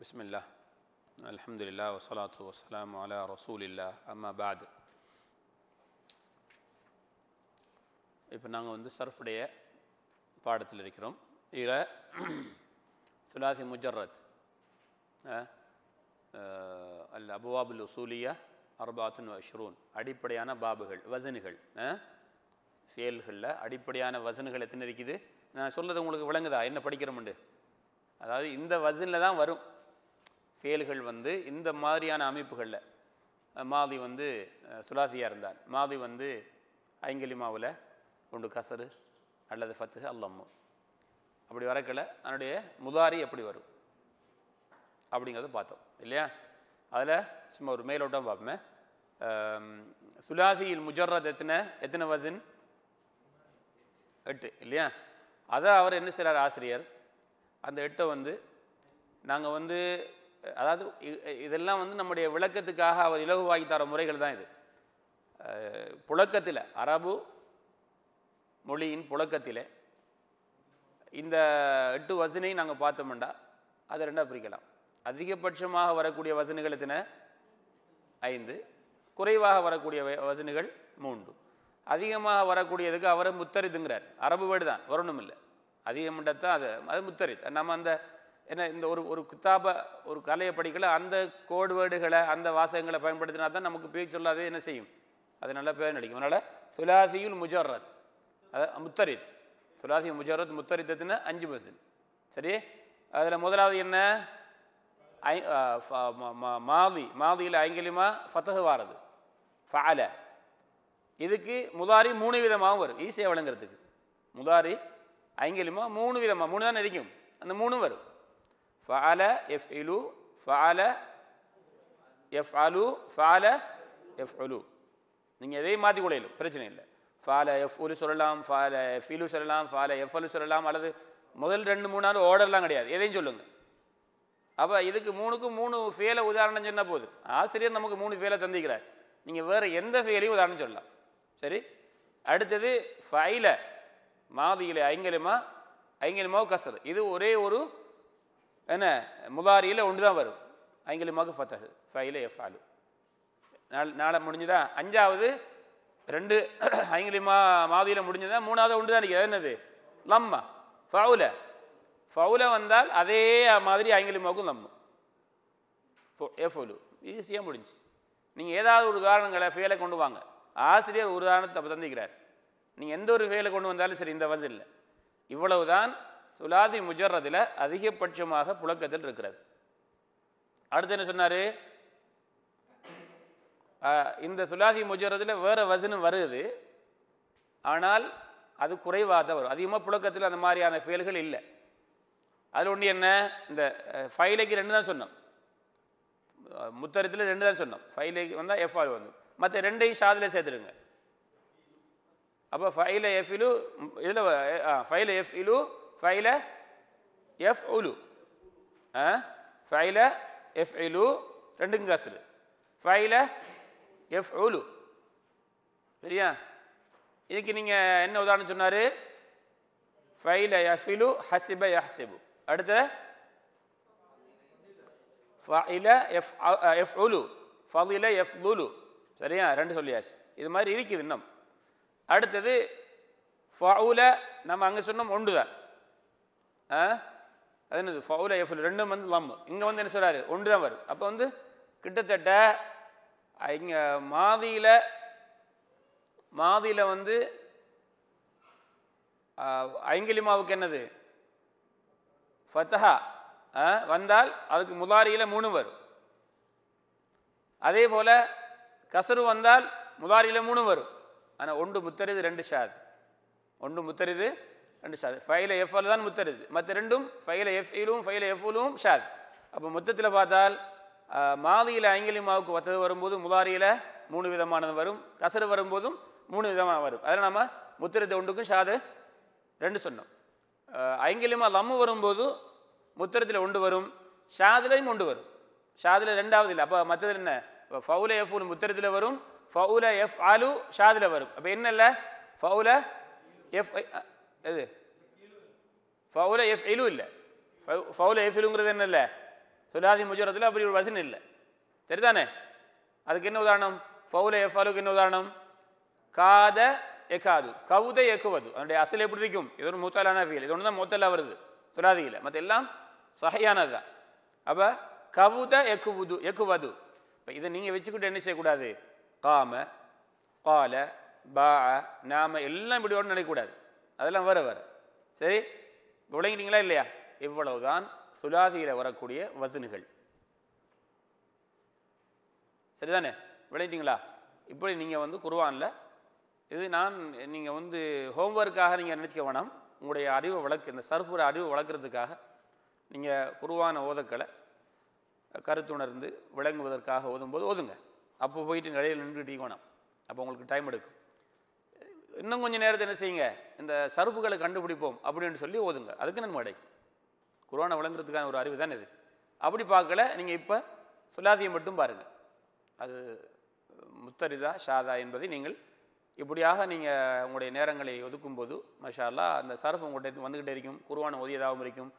بسم الله الحمد لله والصلاة والسلام على رسول الله أما بعد இப்போ நாங்கள் வந்து சர்ஃபுடைய பாடத்தில் இருக்கிறோம் இதில் சுலாசி முஜர்ரத் அல் அபுவாபுல் உசூலியா அர்பாத்துன் அஷ்ரூன் அடிப்படையான பாபுகள் வசனுகள் செயல்களில் அடிப்படையான வசனங்கள் எத்தனை இருக்குது நான் சொன்னது உங்களுக்கு விளங்குதா என்ன படிக்கிறோம்ண்டு அதாவது இந்த வசனில் தான் வரும் செயல்கள் வந்து இந்த மாதிரியான அமைப்புகளில் மாதி வந்து சுலாசியாக இருந்தார் மாதி வந்து மாவில் ஒன்று கசரு அல்லது ஃபத்து அல்லம்மு அப்படி வரக்கல அதனுடைய முதாரி எப்படி வரும் அப்படிங்கிறத பார்த்தோம் இல்லையா அதில் சும்மா ஒரு மேலோட்டம் பார்ப்போமே சுலாசியில் முஜர்ரத் எத்தனை எத்தனை வசன் எட்டு இல்லையா அதை அவர் என்ன செய்கிறார் ஆசிரியர் அந்த எட்டை வந்து நாங்கள் வந்து அதாவது இதெல்லாம் வந்து நம்முடைய விளக்கத்துக்காக அவர் இலகுவாகி தர முறைகள் தான் இது புழக்கத்தில் அரபு மொழியின் புழக்கத்தில் இந்த எட்டு வசனையும் நாங்கள் பார்த்தோம்டா அதை ரெண்டாக பிரிக்கலாம் அதிகபட்சமாக வரக்கூடிய வசனங்கள் எத்தனை ஐந்து குறைவாக வரக்கூடிய வசனங்கள் மூன்று அதிகமாக வரக்கூடியதுக்கு அவரை முத்தரிதுங்கிறார் அரபு வேர்டு தான் வரணும் இல்லை அதிகமண்டத்தான் அது அது முத்தரித் நம்ம அந்த என்ன இந்த ஒரு ஒரு கித்தாபை ஒரு கலையை படிக்கல அந்த கோடு வேர்டுகளை அந்த வாசகங்களை பயன்படுத்தினா தான் நமக்கு பேச்சு சொல்லாதே என்ன செய்யும் அது நல்ல பேர் நடிக்கும் அதனால் சுலாசியுல் முஜர்ரத் அது முத்தரித் சுலாசி முஜர்ரத் முத்தரித்தத்துன்னு அஞ்சு பர்சன்ட் சரி அதில் முதலாவது என்ன ஐ மாதி மாதியில் ஐங்கிலிமா ஃபத்தகு வாரது ஃபால இதுக்கு முதாரி மூணு விதமாகவும் வரும் ஈஸியாக விளங்குறதுக்கு முதாரி ஐங்கிலுமா மூணு விதமாக மூணு தான் நடிக்கும் அந்த மூணும் வரும் ஃபால எஃப் இலு ஃபால எஃப் அலு ஃபால எஃப் அலு நீங்கள் எதையும் மாற்றி கொள்ளையிலும் பிரச்சனை இல்லை ஃபால எஃப் உலு சொல்லலாம் ஃபால எஃப் இலு சொல்லலாம் ஃபால எஃப் அலு சொல்லலாம் அல்லது முதல் ரெண்டு மூணு நாள் கிடையாது எதையும் சொல்லுங்கள் அப்போ இதுக்கு மூணுக்கு மூணு ஃபேலை உதாரணம் சொன்னால் போதும் ஆசிரியர் நமக்கு மூணு ஃபேலை தந்திக்கிறார் நீங்கள் வேறு எந்த ஃபேலையும் உதாரணம் சொல்லலாம் சரி அடுத்தது ஃபைல மாதியில் ஐங்கலுமா ஐங்கலுமாவும் கசர் இது ஒரே ஒரு என்ன முதாரியில் ஒன்று தான் வரும் ஐங்கலிமாவுக்கு ஃபத்தஹு ஃபைல எஃபாலு நாள் நாளை முடிஞ்சுதா அஞ்சாவது ரெண்டு ஐங்கலிமா மாதியில் முடிஞ்சதா மூணாவது ஒன்று தான் என்னது லம்மா ஃபவுல ஃபவுல வந்தால் அதே மாதிரி ஐங்கலிமாவுக்கும் லம்மும் எஃபுலு ஈஸியாக முடிஞ்சு நீங்கள் ஏதாவது ஒரு உதாரணங்களை ஃபேலை கொண்டு வாங்க ஆசிரியர் ஒரு தானத்தை தந்திக்கிறார் நீங்கள் எந்த ஒரு ஃபெயிலை கொண்டு வந்தாலும் சரி இந்த வசதி இல்லை இவ்வளவு தான் சுலாதி முஜர்றதில் அதிகபட்சமாக புழக்கத்தில் இருக்கிறது அடுத்து என்ன சொன்னார் இந்த சுலாதி முஜர்றதில் வேறு வசனம் வருது ஆனால் அது குறைவாக தான் வரும் அதிகமாக புழக்கத்தில் அந்த மாதிரியான ஃபெயில்கள் இல்லை அதில் ஒன்று என்ன இந்த ஃபைலைக்கு ரெண்டு தான் சொன்னோம் முத்தரத்தில் ரெண்டு தான் சொன்னோம் ஃபைலைக்கு வந்தால் எஃப்ஆர் வந்து மற்ற ரெண்டையும் ஷாதில் சேர்த்துடுங்க அப்போ ஃபைல எஃப் இலு இதில் ஃபைல எஃப் இலு ஃபைல எஃப் உலு ஃபைல எஃப் இலு ரெண்டுக்கும் காசு ஃபைல எஃப் உலு சரியா இதுக்கு நீங்கள் என்ன உதாரணம் சொன்னார் ஃபைல எஃபிலு ஹசிப யஹ்சிபு அடுத்த ஃபைல எஃப் எஃப் உலு ஃபலில எஃப் லுலு சரியா ரெண்டு சொல்லியாச்சு இது மாதிரி இருக்குது இன்னும் அடுத்தது ஃபவுல நம்ம அங்கே சொன்னோம் ஒன்று தான் அது என்னது ஃபவுல எஃபுல் ரெண்டும் வந்து லம்பு இங்கே வந்து என்ன சொல்கிறாரு ஒன்று தான் வரும் அப்போ வந்து கிட்டத்தட்ட இங்கே மாதியில் மாதியில் வந்து ஐங்கிலிமாவுக்கு என்னது ஃபத்தஹா வந்தால் அதுக்கு முதாரியில் மூணு வரும் அதே போல் கசரு வந்தால் முதாரியில் மூணு வரும் ஆனால் ஒன்று முத்தருது ரெண்டு ஷாது ஒன்று முத்தருது ரெண்டு ஷாது ஃபைல எஃப்ஆல் தான் முத்தருது மற்ற ரெண்டும் ஃபைல எஃப்இலும் ஃபைல எஃப்உலும் ஷாது அப்போ மொத்தத்தில் பார்த்தால் மாதியில் ஐங்கிலிமாவுக்கு ஒத்தது வரும்போது முதாரியில் மூணு விதமானது வரும் கசரு வரும்போதும் மூணு விதமாக வரும் அதில் நம்ம முத்திரத்தை ஒன்றுக்கும் ஷாது ரெண்டு சொன்னோம் ஐங்கிலிமா லம்மு வரும்போது முத்திரத்தில் ஒன்று வரும் ஷாதுலையும் ஒன்று வரும் ஷாதில் ரெண்டாவது இல்லை அப்போ மற்றது என்ன ஃபவுல எஃப்னு முத்திரத்தில் வரும் ஃபவுல எஃப் ஆலு ஷாதில் வரும் அப்போ என்ன இல்லை ஃபவுல எஃப் எது ஃபவுல எஃப் இலு இல்லை ஃபவுல எஃப் இலுங்கிறது என்ன இல்லை சொல்லாதி முஜூரத்தில் அப்படி ஒரு வசன் இல்லை சரிதானே அதுக்கு என்ன உதாரணம் ஃபவுல எஃப் அலுக்கு என்ன உதாரணம் காத எக்காது கவுத எக்குவது அதனுடைய அசல் எப்படி இருக்கும் இது ஒரு மூத்தாலான ஃபீல் இது ஒன்று தான் மூத்தலா வருது சொல்லாதியில் மற்ற எல்லாம் சஹையானது தான் அப்போ கவுத எக்குவது எக்குவது இப்போ இதை நீங்கள் வச்சுக்கிட்டு என்ன செய்யக்கூடாது காம கால பா நாம எல்லாம் இப்படி ஒன்று நினைக்கக்கூடாது அதெல்லாம் வர வர சரி விளங்கிட்டீங்களா இல்லையா இவ்வளவுதான் சுலாதியில் வரக்கூடிய வசனுகள் சரிதானே விளையிட்டீங்களா இப்படி நீங்கள் வந்து குருவானில் இது நான் நீங்கள் வந்து ஹோம்ஒர்க்காக நீங்கள் நினச்சிக்க வேணாம் உங்களுடைய அறிவை வளர்க்க இந்த சர்புரை அறிவை வளர்க்குறதுக்காக நீங்கள் குருவான ஓதக்கலை கருத்துணர்ந்து விளங்குவதற்காக ஓதும்போது ஓதுங்க அப்போ போயிட்டு நிலையில் நின்றுட்டு வேணாம் அப்போ உங்களுக்கு டைம் எடுக்கும் இன்னும் கொஞ்சம் நேரத்தை என்ன செய்யுங்க இந்த சருப்புகளை கண்டுபிடிப்போம் அப்படின்னு சொல்லி ஓதுங்க அதுக்கு நன்மை கிடைக்கும் குரானை விளங்குறதுக்கான ஒரு அறிவு தானே இது அப்படி பார்க்கல நீங்கள் இப்போ சுலாதியை மட்டும் பாருங்கள் அது முத்தரிதா ஷாதா என்பதை நீங்கள் இப்படியாக நீங்கள் உங்களுடைய நேரங்களை ஒதுக்கும்போது மஷாலா அந்த சரஃப் உங்கள்கிட்ட வந்துக்கிட்டே இருக்கும் குருவான ஓதியதாகவும் இருக்கும்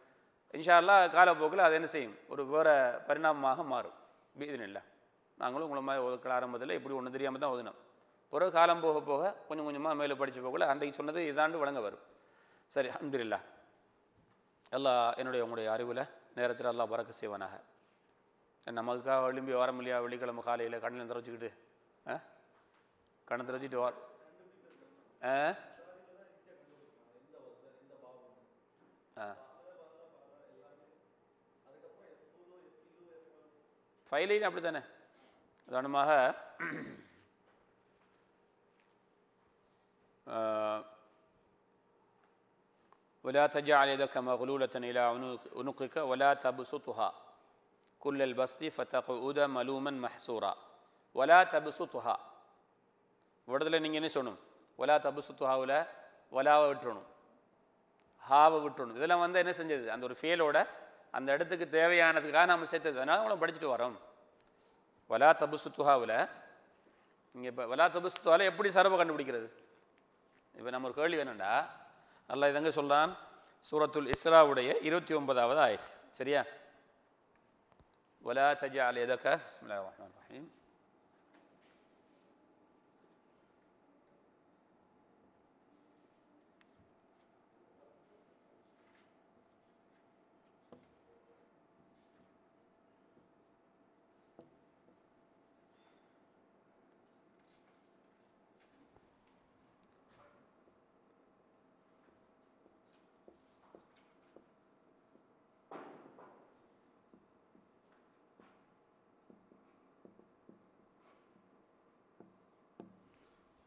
இன்ஷால்லா காலப்போக்கில் அது என்ன செய்யும் ஒரு வேற பரிணாமமாக மாறும் பீதன் இல்லை நாங்களும் உங்களை மாதிரி ஒதுக்கல ஆரம்பத்தில் இப்படி ஒன்று தெரியாமல் தான் ஒதுனோம் பிறகு காலம் போக போக கொஞ்சம் கொஞ்சமாக மேலே படித்து போகல அன்றைக்கு சொன்னது இதாண்டு வழங்க வரும் சரி அன்பில்லா எல்லா என்னுடைய உங்களுடைய அறிவில் நேரத்தில் எல்லாம் பறக்க செய்வானாக நமக்காக விளிம்பி வாரம் இல்லையா வெள்ளிக்கிழமை காலையில் கண்ணில் திறச்சிக்கிட்டு ஆ கண்ணை திறச்சிட்டு வார் ஆ ஆ ஃபைலையும் அப்படி தானே உதாரணமாக ஒலா ولا تجعل يدك مغلولة إلى عنقك ولا تبسطها كل உத மலூமன் ملوما ஒலா தபு சுத்துஹா விடத்தில் நீங்கள் என்ன சொல்லணும் ஒலா தபுசுத்து ஹாவில் ஒலாவை விட்டுறணும் ஹாவை விட்டுறணும் இதெல்லாம் வந்து என்ன செஞ்சது அந்த ஒரு ஃபேலோட அந்த இடத்துக்கு தேவையானதுக்காக நம்ம சேர்த்தது அதனால் அவங்கள படிச்சுட்டு வரோம் வலா தபு சுத்துஹாவில் இங்கே இப்போ வலா தபுசு எப்படி சரபை கண்டுபிடிக்கிறது இப்போ நம்ம ஒரு கேள்வி வேணும்டா நல்லா இதங்க சொல்கிறான் சூரத்துல் இஸ்ராவுடைய இருபத்தி ஒன்பதாவது ஆயிடுச்சு சரியா ولا تجعل يدك بسم الله الرحمن الرحيم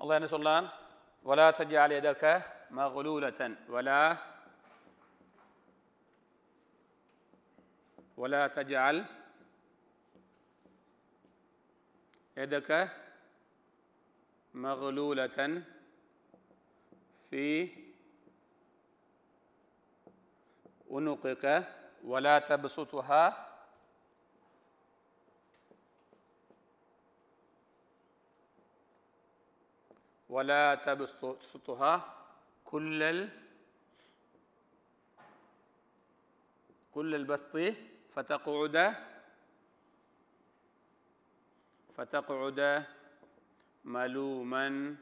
الله ينصر الله ولا تجعل يدك مغلولة ولا ولا تجعل يدك مغلولة في عنقك ولا تبسطها ولا تبسطها كل ال كل البسط فتقعد فتقعد ملوما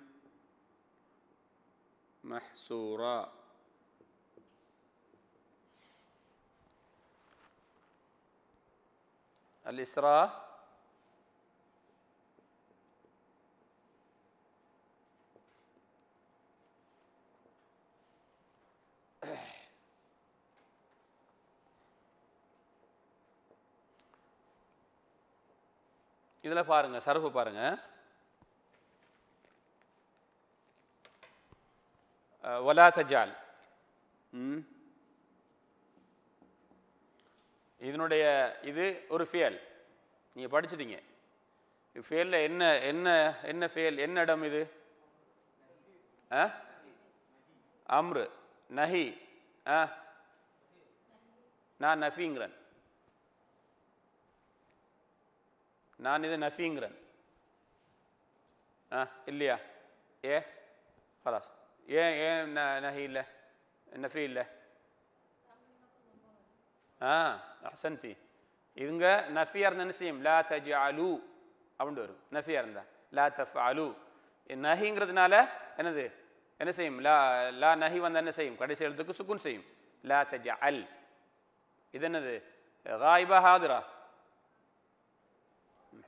محسورا الإسراء இதில் பாருங்கள் சரப்பு பாருங்கள் ஒலா தஜால் இதனுடைய இது ஒரு ஃபியல் நீங்கள் படிச்சிட்டீங்க ஃபெயிலில் என்ன என்ன என்ன ஃபேல் என்ன இடம் இது ஆ அம்ரு நஹி ஆ நான் நஃபிங்கிறேன் நான் இதை நஃபிங்கிறேன் ஆ இல்லையா ஏ خلاص ஏன் ஏன் நஹி இல்லை நஃபி இல்லை ஆ அஹசன்சி இதுங்க நஃபியாக இருந்தால் என்ன செய்யும் லா தஜ் அலு அப்படின்ட்டு வரும் நஃபியாக இருந்தா லா தஃப் அலு நஹிங்கிறதுனால என்னது என்ன செய்யும் லா லா நஹி வந்தால் என்ன செய்யும் கடைசி எழுத்துக்கு சுக்குன் செய்யும் லா தஜ் அல் இது என்னது ஹாயிபா ஹாதுரா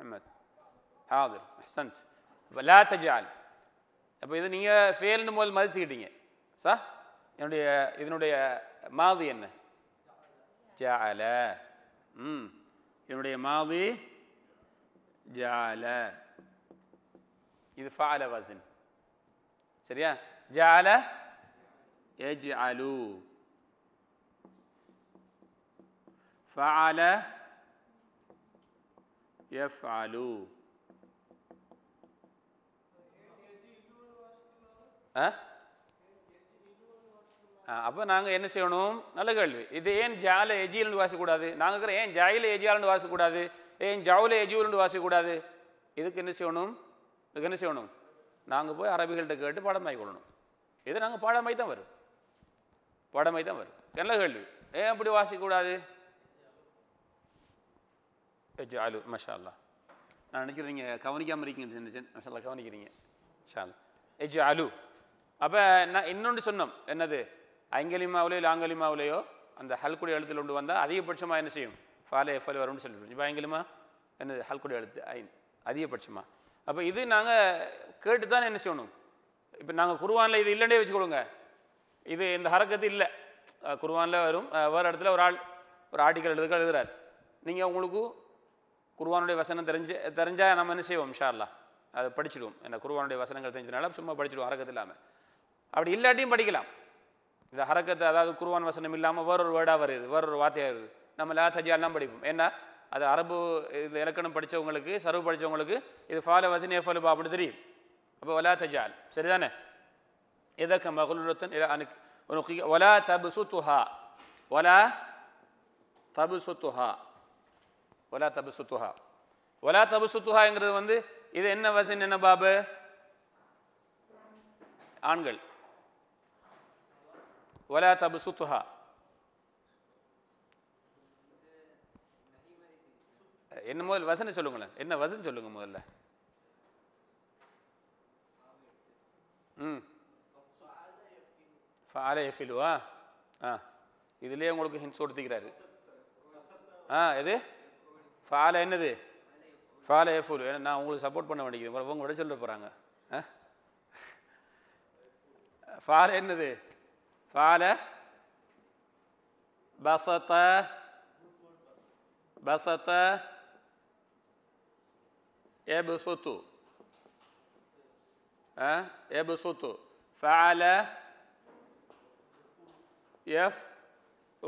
محمد حاضر احسنت لا تجعل அப்ப இது நீங்க ஃபெயில் னு முதல்ல மதிச்சிட்டீங்க சார் என்னுடைய இதனுடைய ماضي என்ன جعل ம் என்னுடைய ماضي جعل இது فعل وزن சரியா جعل يجعلوا فعل يفعلوا ஆ அப்போ நாங்கள் என்ன செய்யணும் நல்ல கேள்வி இது ஏன் ஜால எஜியல்னு வாசிக்கூடாது நாங்கள் இருக்கிற ஏன் ஜாயில எஜியால்னு வாசிக்கூடாது ஏன் ஜவுல எஜியூல்னு வாசிக்கூடாது இதுக்கு என்ன செய்யணும் இதுக்கு என்ன செய்யணும் நாங்கள் போய் அரபிகள்கிட்ட கேட்டு பாடமாய் கொள்ளணும் இது நாங்கள் பாடமாய் தான் வரும் பாடமாய் தான் வரும் நல்ல கேள்வி ஏன் அப்படி வாசிக்கக்கூடாது ஜாலு மஷாலா நான் நினைக்கிறேன் நீங்கள் கவனிக்காமல் இருக்கீங்க மஷாலா கவனிக்கிறீங்க ஷால் எஜ் அலு அப்போ நான் இன்னொன்று சொன்னோம் என்னது ஐங்கலிமாவிலையோ மாவுலையோ அந்த ஹல்குடி எழுத்துல கொண்டு வந்தால் அதிகபட்சமாக என்ன செய்யும் ஃபாலே எஃபாலே வரும்னு சொல்லிட்டு இப்போ ஐங்கலிமா என்னது ஹல்குடி எழுத்து ஐன் அதிகபட்சமாக அப்போ இது நாங்கள் கேட்டு தான் என்ன செய்யணும் இப்போ நாங்கள் குருவானில் இது இல்லைன்னே வச்சுக்கொடுங்க இது இந்த ஹரக்கத்து இல்லை குருவானில் வரும் வேறு இடத்துல ஒரு ஆள் ஒரு ஆர்டிக்கல் எழுதுக்க எழுதுகிறார் நீங்கள் உங்களுக்கு குருவானுடைய வசனம் தெரிஞ்சு தெரிஞ்சால் நம்ம என்ன செய்வோம் ஷார்லா அதை படிச்சிடுவோம் என்ன குருவானுடைய வசனங்கள் தெரிஞ்சதுனால சும்மா படிச்சிடுவோம் ஹரக்கத்து இல்லாமல் அப்படி இல்லாட்டியும் படிக்கலாம் இந்த ஹரக்கத்து அதாவது குருவான் வசனம் இல்லாமல் வேறொரு வேர்டாக வருது வேறொரு வார்த்தையாக வருது நம்ம லா தஜியாலாம் படிப்போம் ஏன்னா அது அரபு இது இலக்கணம் படித்தவங்களுக்கு சரவு படித்தவங்களுக்கு இது ஃபால வசனே ஃபாலுபா அப்படின்னு தெரியும் அப்போ ஒலா தஜால் சரிதானே எதற்கு மகளுரத்தன் ஒலா தபு சுத்துஹா ஒலா தபு சுத்துஹா ஒலா தபு சுத்துஹா ஒலா தபு சுத்துஹாங்கிறது வந்து இது என்ன வசன் என்ன பாபு ஆண்கள் ஒலா தபு சுத்துஹா என்ன முதல் வசனை சொல்லுங்களேன் என்ன வசன் சொல்லுங்க முதல்ல ம் ஃபால எஃபிலுவா ஆ இதுலேயே உங்களுக்கு ஹின்ஸ் கொடுத்துக்கிறாரு ஆ எது ஃபாலை என்னது ஃபாலை எஃபுல் ஏன்னா நான் உங்களுக்கு சப்போர்ட் பண்ண வேண்டியது உங்க விட சொல்ல போகிறாங்க ஃபால என்னது ஃபால பசத்த பசத்த ஏபு சொத்து ஏபு சொத்து ஃபால எஃப்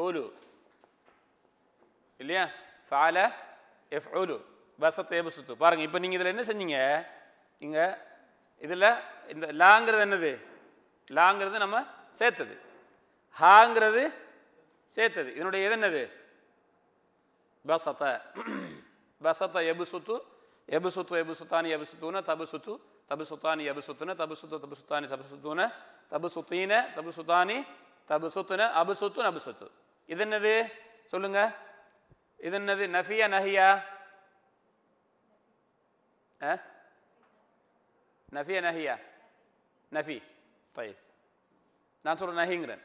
ஊலு இல்லையா ஃபால எஃப் ஒலு வசத்தை சுத்து பாருங்கள் இப்போ நீங்கள் இதில் என்ன செஞ்சீங்க இங்கே இதில் இந்த லாங்கிறது என்னது லாங்கிறது நம்ம சேர்த்தது ஹாங்கிறது சேர்த்தது இதனுடைய இது என்னது பசத்த பசத்த எபு சுத்து எபு சுத்து எபு சுத்தானி எபு சுத்துன தபு சுத்து தபு சுத்தானி எபு சுத்துன தபு சுத்து தபு சுத்தானி தபு சுத்துன தபு சுத்தீன தபு சுத்தானி தபு சுத்துன அபு சுத்து அபு சுத்து இது என்னது சொல்லுங்கள் إذا نفية نهية أه؟ نفية نهية نفي طيب نانتور نهينغرن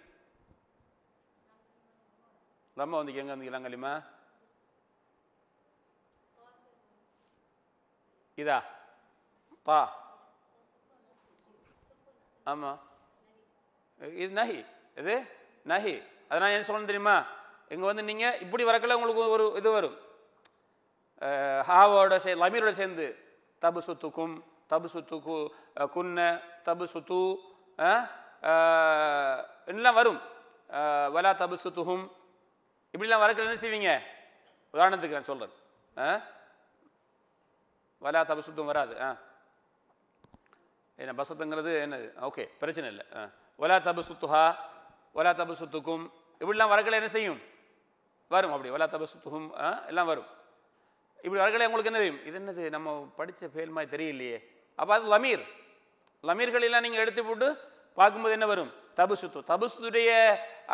لما عندي جنگان دي لانغ لما إذا طا أما إذا نهي إذا نهي أنا يعني سؤال ما இங்கே வந்து நீங்கள் இப்படி வரக்கல உங்களுக்கு ஒரு இது வரும் ஹாவோட சே லமீரோட சேர்ந்து தபு சுத்துக்கும் தபு சுத்து கு குன்ன தபு சுத்து இன்னெல்லாம் வரும் வலா தபு சுத்துகும் இப்படிலாம் வரக்கல என்ன செய்வீங்க உதாரணத்துக்கு நான் சொல்கிறேன் வலா தபு சுத்தும் வராது ஆ என்ன பசத்துங்கிறது என்னது ஓகே பிரச்சனை இல்லை ஒலா தபு சுத்துஹா ஒலா தபு சுத்துக்கும் இப்படிலாம் வரக்கல என்ன செய்யும் வரும் அப்படி வலா தபசுத்துகும் எல்லாம் வரும் இப்படி வரகளே உங்களுக்கு என்ன தெரியும் இது என்னது நம்ம படித்த ஃபெயில் மாதிரி தெரியலையே அப்போ அது லமீர் லமீர்களெல்லாம் நீங்கள் எடுத்து போட்டு பார்க்கும்போது என்ன வரும் தபுசுத்து தபுசுத்துடைய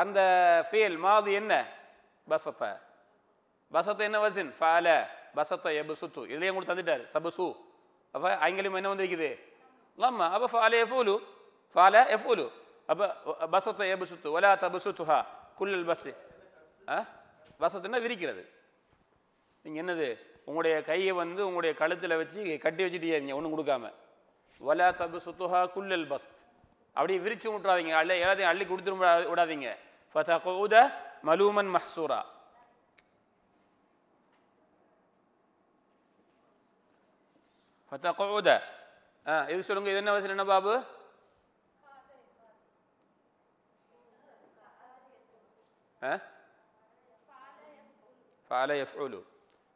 அந்த ஃபெயில் மாது என்ன பசத்தை பசத்தை என்ன வசின் ஃபால பசத்த எபுசுத்து இதுலேயே உங்களுக்கு தந்துட்டார் சபுசு அப்போ ஆங்கிலம் என்ன வந்திருக்குது லம்மா அப்போ ஃபால எஃபூலு ஃபால எஃபூலு அப்போ பசத்த எபுசுத்து ஒலா தபுசுத்துஹா குல்லல் பஸ் ஆ வசத்துனா விரிக்கிறது நீங்கள் என்னது உங்களுடைய கையை வந்து உங்களுடைய கழுத்தில் வச்சு கட்டி வச்சுட்டே இருங்க ஒன்றும் கொடுக்காம வலா தபு சுத்துஹா குல்லல் பஸ் அப்படியே விரிச்சு விட்றாதீங்க அல்ல எல்லாத்தையும் அள்ளி கொடுத்து விடாதீங்க ஃபதா கௌத மலூமன் மஹ்சூரா ஃபதா கௌத ஆ இது சொல்லுங்க இது என்ன வசதி என்ன பாபு ஆ ஃபால எஃப் ஓலு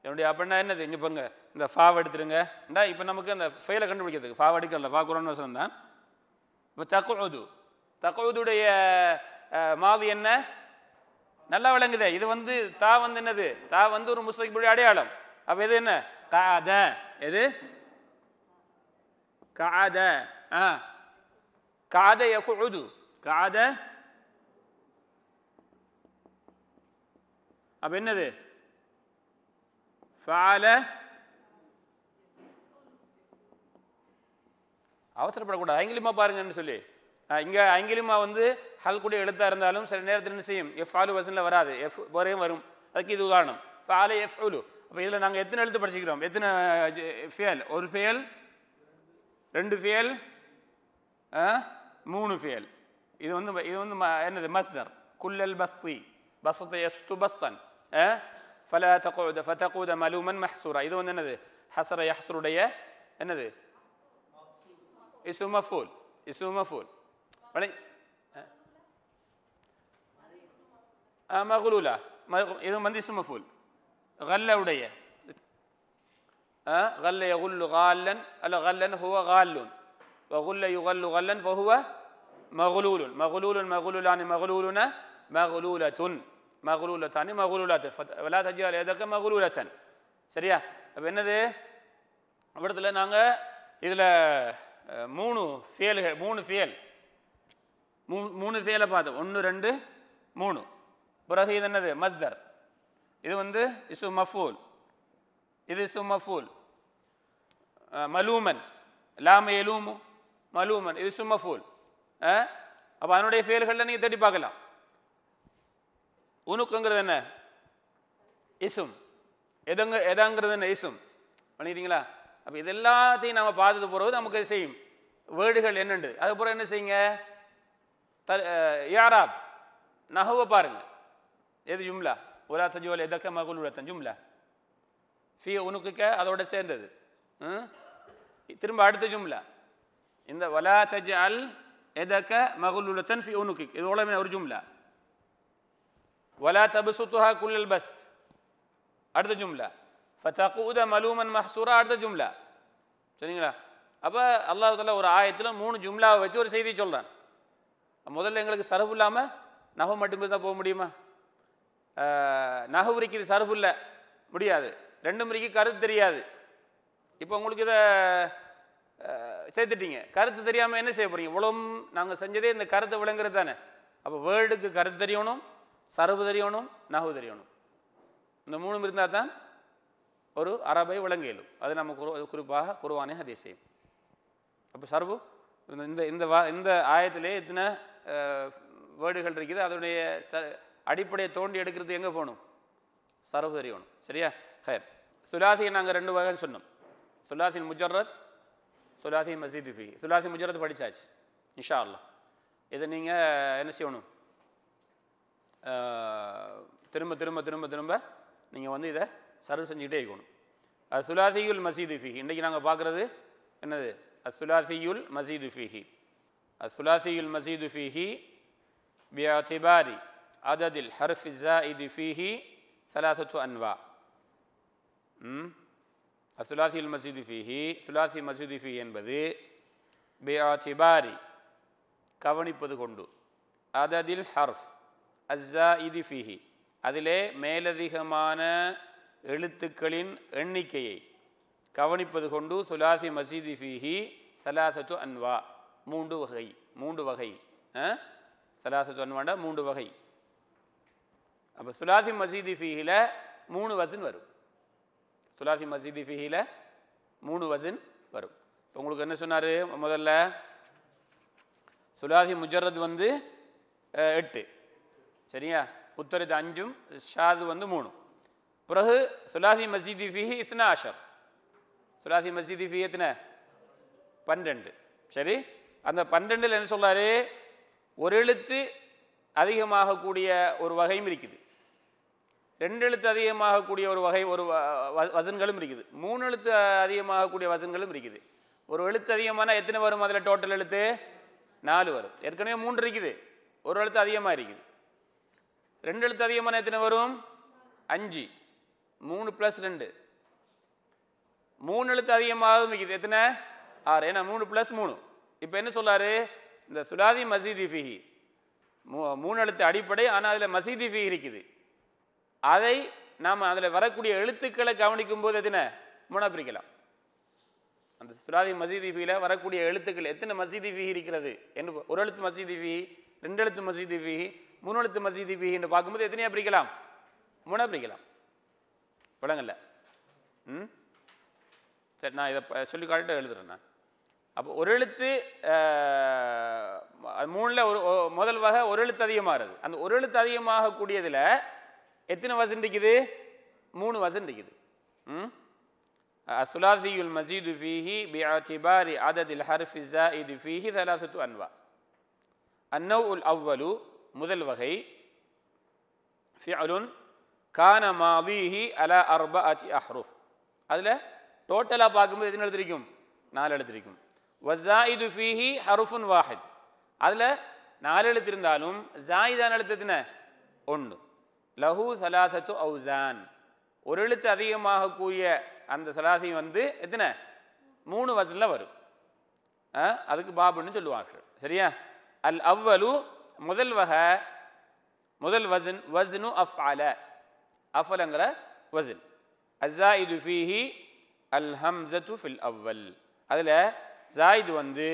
என்னுடைய அப்படின்னா என்னது இங்கே போங்க இந்த ஃபாவ் எடுத்துருங்க இந்தா இப்போ நமக்கு அந்த ஃபெயிலை கண்டுபிடிக்கிறதுக்கு ஃபாவ் எடுக்கல ஃபா குரான் வசனம் தான் இப்போ தகுது தகுதுடைய மாவு என்ன நல்லா விளங்குதே இது வந்து தா வந்து என்னது தா வந்து ஒரு முஸ்லிக்குடைய அடையாளம் அப்போ இது என்ன காத எது காத ஆ காத எகுது காத அப்போ என்னது ஃபஅல அவசரப்படக்கூடாது ஐங்கிலிமா பாருங்கன்னு சொல்லி இங்கே ஐங்கிலிமா வந்து ஹல் கூட எழுத்தாக இருந்தாலும் சில நேரத்தில் என்ன செய்யும் எஃப் ஆலு வசனில் வராது எஃப் வரையும் வரும் அதுக்கு இது உதாரணம் ஃபாலு எஃப் உலு அப்போ இதில் நாங்கள் எத்தனை எழுத்து படிச்சுக்கிறோம் எத்தனை ஃபேல் ஒரு ஃபேல் ரெண்டு ஃபேல் மூணு ஃபேல் இது வந்து இது வந்து என்னது மஸ்தர் குல்லல் பஸ்தி பஸ்தை எஸ்து பஸ்தன் فلا تقعد فتقود ملوما محصورا ಇದು ಒಂದೇನದು حصر يحصر ಉಡಯ ಏನದು اسم مفعول اسم مفعول ಒಳ್ಳೆ آه، مغلولة اذا من اسم مفعول غل ಉಡಯ آه، غل يغل غالا الا غلا هو غال وغل يغل غلا فهو مغلول مغلول مغلولان مغلولنا مغلولة மகுலூலத்தானி மகுலூலாத்து வலா தஜால் எதக்க மகுலூலத்தன் சரியா அப்போ என்னது இவ்விடத்துல நாங்கள் இதில் மூணு ஃபேல்கள் மூணு ஃபேல் மூணு மூணு ஃபேலை பார்த்தோம் ஒன்று ரெண்டு மூணு பிறகு இது என்னது மஸ்தர் இது வந்து இசு மஃபூல் இது இசு மஃபூல் மலூமன் லாம எலூமு மலூமன் இது சுமஃபூல் அப்போ அதனுடைய ஃபேல்களில் நீங்கள் தேடி பார்க்கலாம் உனுக்குங்கிறது என்ன இசும் எதங்க எதாங்கிறது என்ன இசும் பண்ணிட்டீங்களா அப்போ இது எல்லாத்தையும் நம்ம பார்த்துட்டு போகிறது நமக்கு செய்யும் வேர்டுகள் என்னண்டு அதுக்கப்புறம் என்ன செய்யுங்க த யாராப் நகவை பாருங்கள் எது ஜும்லா ஒலா தஜோல் எதக்க மகுலுடத்தன் ஜும்லா ஃபீ உனுக்குக்க அதோட சேர்ந்தது திரும்ப அடுத்த ஜும்லா இந்த வலா தஜ் அல் எதக்க மகுலுடத்தன் ஃபி உனுக்கு இது உலகமே ஒரு ஜும்லா வலா தபுசுத்துஹா كل البسط அடுத்த ஜும்லா ஃபத்தகூத மலூமன் மஹசூரா அடுத்த ஜும்லா சரிங்களா அப்போ அல்லாஹ் தாலா ஒரு ஆயத்துல மூணு ஜும்லாவை வச்சு ஒரு செய்தி சொல்றான் முதல்ல எங்களுக்கு சரவு இல்லாமல் நகவு மட்டுமே தான் போக முடியுமா நகவு இருக்குது சரவு இல்லை முடியாது ரெண்டு முறைக்கு கருத்து தெரியாது இப்போ உங்களுக்கு இதை சேர்த்துட்டீங்க கருத்து தெரியாமல் என்ன செய்ய போகிறீங்க இவ்வளோ நாங்கள் செஞ்சதே இந்த கருத்தை விளங்குறது தானே அப்போ வேர்டுக்கு கருத்து தெரியணும் சரவு தெரியணும் நகு தெரியணும் இந்த மூணும் இருந்தால் தான் ஒரு அரபை விளங்க இயலும் அது நம்ம குரு குறிப்பாக குருவானே செய்யும் அப்போ சரபு இந்த இந்த வா இந்த ஆயத்திலே இத்தனை வேர்டுகள் இருக்குது அதனுடைய ச அடிப்படையை தோண்டி எடுக்கிறது எங்கே போகணும் சரபு தெரியணும் சரியா ஹயர் சுலாசி நாங்கள் ரெண்டு வகை சொன்னோம் சுலாசின் முஜர்ரத் சுலாசி ஃபி சுலாசி முஜர்ரத் படித்தாச்சு இன்ஷா அல்லா இதை நீங்கள் என்ன செய்யணும் திரும்ப திரும்ப திரும்ப திரும்ப நீங்கள் வந்து இதை சர்வ் செஞ்சுக்கிட்டே இருக்கணும் அது சுலாசியுல் மசீது ஃபிஹி இன்றைக்கி நாங்கள் பார்க்குறது என்னது அசுலாசியுல் மசீது ஃபிஹி சுலாசியுல் மசீது ஃபிஹி வியாதிபாரி அததில் ஹர்ஃபி இது ஃபிஹி சலாசத்து அன்வா ம் அசுலாசியுல் மசீது ஃபிஹி சுலாசி மசீது ஃபிஹி என்பது பியாத்திபாரி கவனிப்பது கொண்டு அததில் ஹர்ஃப் அஸ்ஸா இது ஃபிஹி அதிலே மேலதிகமான எழுத்துக்களின் எண்ணிக்கையை கவனிப்பது கொண்டு சுலாசி மசீதி ஃபிஹி சலாசத்து அன்வா மூன்று வகை மூன்று வகை சலாசத்து அன்வாண்டா மூன்று வகை அப்போ சுலாசி மசீதி ஃபீஹில மூணு வசன் வரும் சுலாசி மசீதி ஃபீஹில மூணு வசன் வரும் இப்போ உங்களுக்கு என்ன சொன்னார் முதல்ல சுலாசி முஜரத் வந்து எட்டு சரியா உத்தரது அஞ்சும் ஷாது வந்து மூணும் பிறகு சுலாசி மசீதி ஃபிஹி இத்தனை ஆஷர் சுலாசி மசீதி ஃபி எத்தனை பன்னெண்டு சரி அந்த பன்னெண்டில் என்ன சொல்கிறாரு ஒரு எழுத்து அதிகமாகக்கூடிய ஒரு வகையும் இருக்குது ரெண்டு எழுத்து அதிகமாகக்கூடிய ஒரு வகை ஒரு வசன்களும் இருக்குது மூணு எழுத்து அதிகமாகக்கூடிய வசன்களும் இருக்குது ஒரு எழுத்து அதிகமான எத்தனை வரும் அதில் டோட்டல் எழுத்து நாலு வரும் ஏற்கனவே மூன்று இருக்குது ஒரு எழுத்து அதிகமாக இருக்குது ரெண்டு எழுத்து அதிகமான எத்தனை வரும் அஞ்சு மூணு ப்ளஸ் ரெண்டு மூணு எழுத்து அதிகமாக மிக்குது எத்தனை ஆறு ஏன்னா மூணு ப்ளஸ் மூணு இப்போ என்ன சொல்லாரு இந்த சுலாதி மசீதி ஃபிஹி மூ மூணு எழுத்து அடிப்படை ஆனால் அதில் மசீதி ஃபிஹி இருக்குது அதை நாம் அதில் வரக்கூடிய எழுத்துக்களை கவனிக்கும் போது எத்தனை மூணாக பிரிக்கலாம் அந்த சுலாதி மசீதி ஃபீல வரக்கூடிய எழுத்துக்கள் எத்தனை மசீதி ஃபிஹி இருக்கிறது என்று ஒரு எழுத்து மசீதி ஃபிஹி ரெண்டு எழுத்து மசீதி ஃபிஹி முன்னெழுத்து மசீதி என்று பார்க்கும்போது எத்தனையாக பிரிக்கலாம் மூணாக பிரிக்கலாம் விளங்கல்ல ம் சரி நான் இதை சொல்லி காட்டு எழுதுறேன் நான் அப்போ ஒரு எழுத்து மூணில் ஒரு முதல் வகை ஒரு எழுத்து அதிகமாகிறது அந்த ஒரு எழுத்து அதிகமாகக்கூடியதில் எத்தனை வசன் இருக்குது மூணு வசன் இருக்குது ம் சுலாசியுல் மசீது ஃபீஹி பி அச்சிபாரி அததில் ஹர்ஃபி ஃபீஹி தலாசத்து அன்வா அன்னவு உல் அவ்வலு முதல் வகை ஃபியலுன் கான மாவீஹி அலா அர்ப அச்சி அஹ்ரூஃப் அதில் டோட்டலாக பார்க்கும்போது எதுன்னு எழுதிருக்கும் நாலு எழுத்திருக்கும் வசாயிது ஃபீஹி ஹருஃபுன் வாஹித் அதில் நாலு எழுத்திருந்தாலும் ஜாயிதான் எழுத்தத்தின ஒன்று லஹு சலாசத்து அவுசான் ஒரு எழுத்து அதிகமாக கூறிய அந்த சலாசி வந்து எத்தனை மூணு வசனில் வரும் அதுக்கு பாபுன்னு சொல்லுவாங்க சரியா அல் அவ்வலு முதல் வகை முதல் வசன் வஸ்னு அஃப் அல அஃபலங்கிற வசன் அசாயிது ஃபீஹி அல் ஹம்சத்து ஃபில் அவ்வல் அதில் ஜாயிது வந்து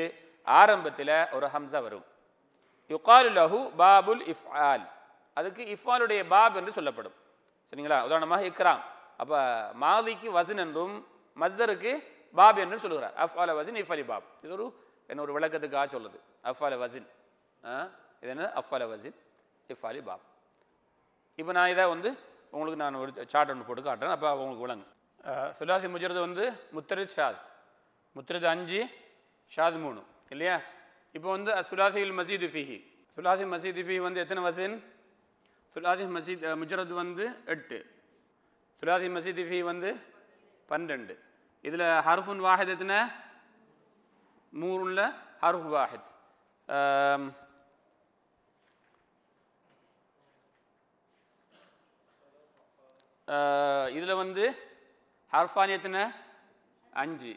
ஆரம்பத்தில் ஒரு ஹம்சா வரும் யுகாலு லஹு பாபுல் இஃப் ஆல் அதுக்கு இஃப்ஆலுடைய பாப் என்று சொல்லப்படும் சரிங்களா உதாரணமாக இக்ராம் அப்போ மாதிக்கு வசன் என்றும் மஸ்தருக்கு பாப் என்றும் சொல்கிறார் அஃப் அல வசின் இஃப் அலி பாப் இது ஒரு என்ன ஒரு விளக்கத்துக்காக சொல்லுது அஃப் அல வசின் இது என்ன அஃபல வசின் இஃபாலி பாப் இப்போ நான் இதை வந்து உங்களுக்கு நான் ஒரு சார்ட் ஒன்று போட்டு காட்டுறேன் அப்போ உங்களுக்கு விளங்கு சுலாசி முஜரது வந்து முத்தரித் ஷாத் முத்திரது அஞ்சு ஷாத் மூணு இல்லையா இப்போ வந்து சுலாசில் மசீது ஃபிஹி சுலாசி மசீது ஃபிஹி வந்து எத்தனை வசின் சுலாசி மசீத் முஜரது வந்து எட்டு சுலாசி மசீது ஃபிஹி வந்து பன்னெண்டு இதில் ஹர்ஃபுன் வாஹித் எத்தனை மூணுல ஹர்ஃப் வாஹித் இதில் வந்து ஹர்ஃபான் எத்தனை அஞ்சு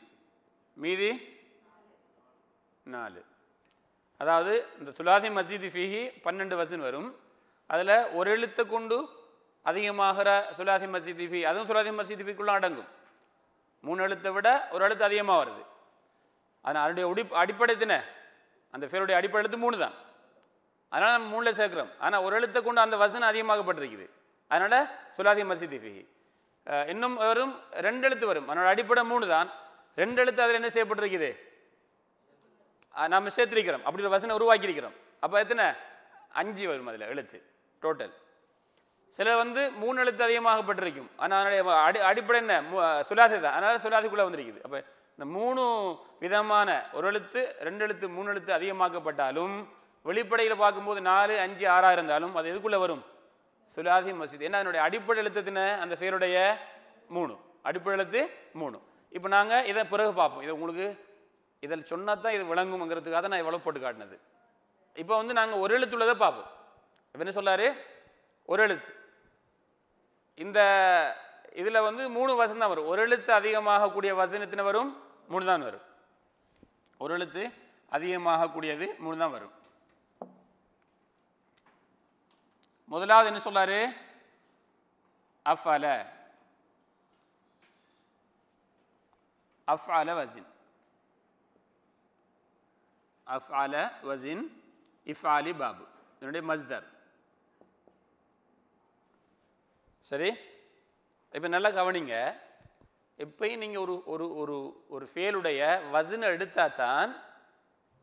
மீதி நாலு அதாவது இந்த துலாதி மசீதி ஃபீஹி பன்னெண்டு வசன் வரும் அதில் ஒரு எழுத்தை கொண்டு அதிகமாகிற துலாதி மசீதி ஃபீ அதுவும் துலாதி மசீதி ஃபீக்குள்ளே அடங்கும் மூணு எழுத்தை விட ஒரு எழுத்து அதிகமாக வருது அதனால் அதனுடைய உடி அடிப்படை தின அந்த ஃபேருடைய அடிப்படை எழுத்து மூணு தான் அதனால் நம்ம மூணில் சேர்க்குறோம் ஆனால் ஒரு எழுத்தை கொண்டு அந்த வசனம் அதிகமாகப்பட்டிருக்குது அதனால் சுலாதி மசிதி ஃபிஹி இன்னும் வரும் ரெண்டு எழுத்து வரும் அதனோட அடிப்படை மூணு தான் ரெண்டு எழுத்து அதில் என்ன செய்யப்பட்டிருக்குது நாம் சேர்த்திருக்கிறோம் அப்படி ஒரு வசனை உருவாக்கியிருக்கிறோம் அப்போ எத்தனை அஞ்சு வரும் அதில் எழுத்து டோட்டல் சில வந்து மூணு எழுத்து அதிகமாகப்பட்டிருக்கும் ஆனால் அதனுடைய அடி அடிப்படை என்ன சுலாசி தான் அதனால் சுலாசிக்குள்ளே வந்திருக்குது அப்போ இந்த மூணு விதமான ஒரு எழுத்து ரெண்டு எழுத்து மூணு எழுத்து அதிகமாக்கப்பட்டாலும் வெளிப்படையில் பார்க்கும்போது நாலு அஞ்சு ஆறாக இருந்தாலும் அது எதுக்குள்ளே வரும் சுலாதி மசித் என்ன அதனுடைய அடிப்படை எழுத்துத்தின அந்த செயலுடைய மூணு அடிப்படை எழுத்து மூணு இப்போ நாங்கள் இதை பிறகு பார்ப்போம் இதை உங்களுக்கு இதில் சொன்னால் தான் இது விளங்குங்கிறதுக்காக நான் இவ்வளோ போட்டு காட்டினது இப்போ வந்து நாங்கள் ஒரு எழுத்து உள்ளதை பார்ப்போம் இப்போ என்ன சொல்லாரு ஒரு எழுத்து இந்த இதில் வந்து மூணு வசனம் தான் வரும் ஒரு எழுத்து அதிகமாக கூடிய வசனத்தின் வரும் மூணு தான் வரும் ஒரு எழுத்து அதிகமாகக்கூடியது மூணு தான் வரும் முதலாவது என்ன சொல்றாரு அஃபால அஃபால வசின் அஃபால வசின் இஃபாலி பாபு இதனுடைய மஸ்தர் சரி இப்போ நல்லா கவனிங்க எப்பயும் நீங்கள் ஒரு ஒரு ஒரு ஒரு ஃபேலுடைய வசனை எடுத்தால் தான்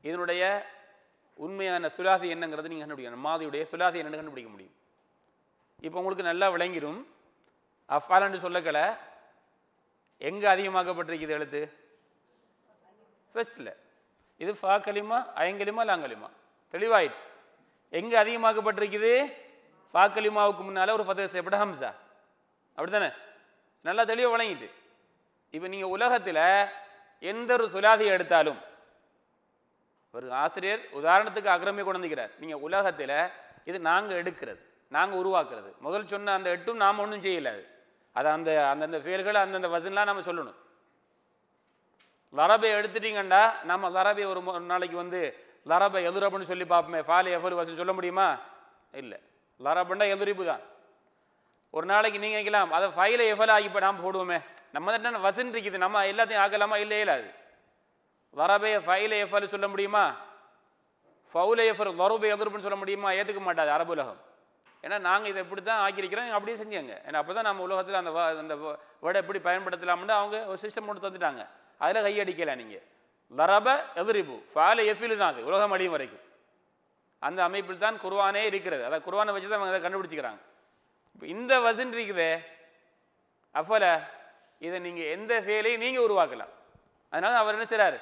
இதனுடைய உண்மையான சுலாசி என்னங்கிறது நீங்கள் கண்டுபிடிக்கணும் மாதியுடைய சுலாசி என்னன்னு கண்டுபிடிக்க முடியும் இப்போ உங்களுக்கு நல்லா விளங்கிடும் அஃபாலன்னு சொல்லக்கலை எங்கே அதிகமாக்கப்பட்டிருக்குது எழுத்து ஃபர்ஸ்டில் இது ஃபா கலிமா ஐங்கலிமா லாங்கலிமா தெளிவாயிற்று எங்கே அதிகமாக்கப்பட்டிருக்குது ஃபா கலிமாவுக்கு முன்னால் ஒரு ஃபதே செய்யப்பட்ட ஹம்சா அப்படி தானே நல்லா தெளிவாக வழங்கிட்டு இப்போ நீங்கள் உலகத்தில் எந்த ஒரு சுலாதியை எடுத்தாலும் ஒரு ஆசிரியர் உதாரணத்துக்கு அக்ரமே கொண்டு வந்துக்கிறார் நீங்கள் உலகத்தில் இது நாங்கள் எடுக்கிறது நாங்கள் உருவாக்குறது முதல் சொன்ன அந்த எட்டும் நாம் ஒன்றும் செய்யலை அது அந்த அந்தந்த ஃபேல்கள் அந்தந்த வசன்லாம் நம்ம சொல்லணும் லரபை எடுத்துட்டிங்கன்னா நம்ம லரபை ஒரு நாளைக்கு வந்து லரபை எதுரப்புன்னு சொல்லி பார்ப்போமே ஃபாலி எஃபர் வசன் சொல்ல முடியுமா இல்லை லரபுண்டா எதிரிப்பு தான் ஒரு நாளைக்கு நீங்கள் நினைக்கலாம் அதை ஃபைல எஃபல் ஆகி இப்போ நாம் போடுவோமே நம்ம தான் வசன் இருக்குது நம்ம எல்லாத்தையும் ஆக்கலாமா இல்லை இல்லாது லரபை ஃபைல எஃபல் சொல்ல முடியுமா ஃபவுல எஃபர் வரபை எதிர்ப்புன்னு சொல்ல முடியுமா ஏற்றுக்க மாட்டாது அரபுலகம் ஏன்னா நாங்கள் இதை இப்படி தான் ஆக்கியிருக்கிறோம் அப்படியே செஞ்சாங்க ஏன்னா அப்போ தான் நம்ம உலகத்தில் அந்த அந்த வேர்டை எப்படி பயன்படுத்தலாம்னு அவங்க ஒரு சிஸ்டம் ஒன்று தந்துட்டாங்க அதில் கையடிக்கலை நீங்கள் லரப எதிரிபு ஃபால எஃபில் தான் அது உலகம் அழியும் வரைக்கும் அந்த அமைப்பில் தான் குர்வானே இருக்கிறது அதை குர்வானை வச்சு தான் அவங்க அதை கண்டுபிடிச்சிக்கிறாங்க இப்போ இந்த வசன் இருக்குதே அஃபல இதை நீங்கள் எந்த செயலையும் நீங்கள் உருவாக்கலாம் அதனால அவர் என்ன செய்கிறார்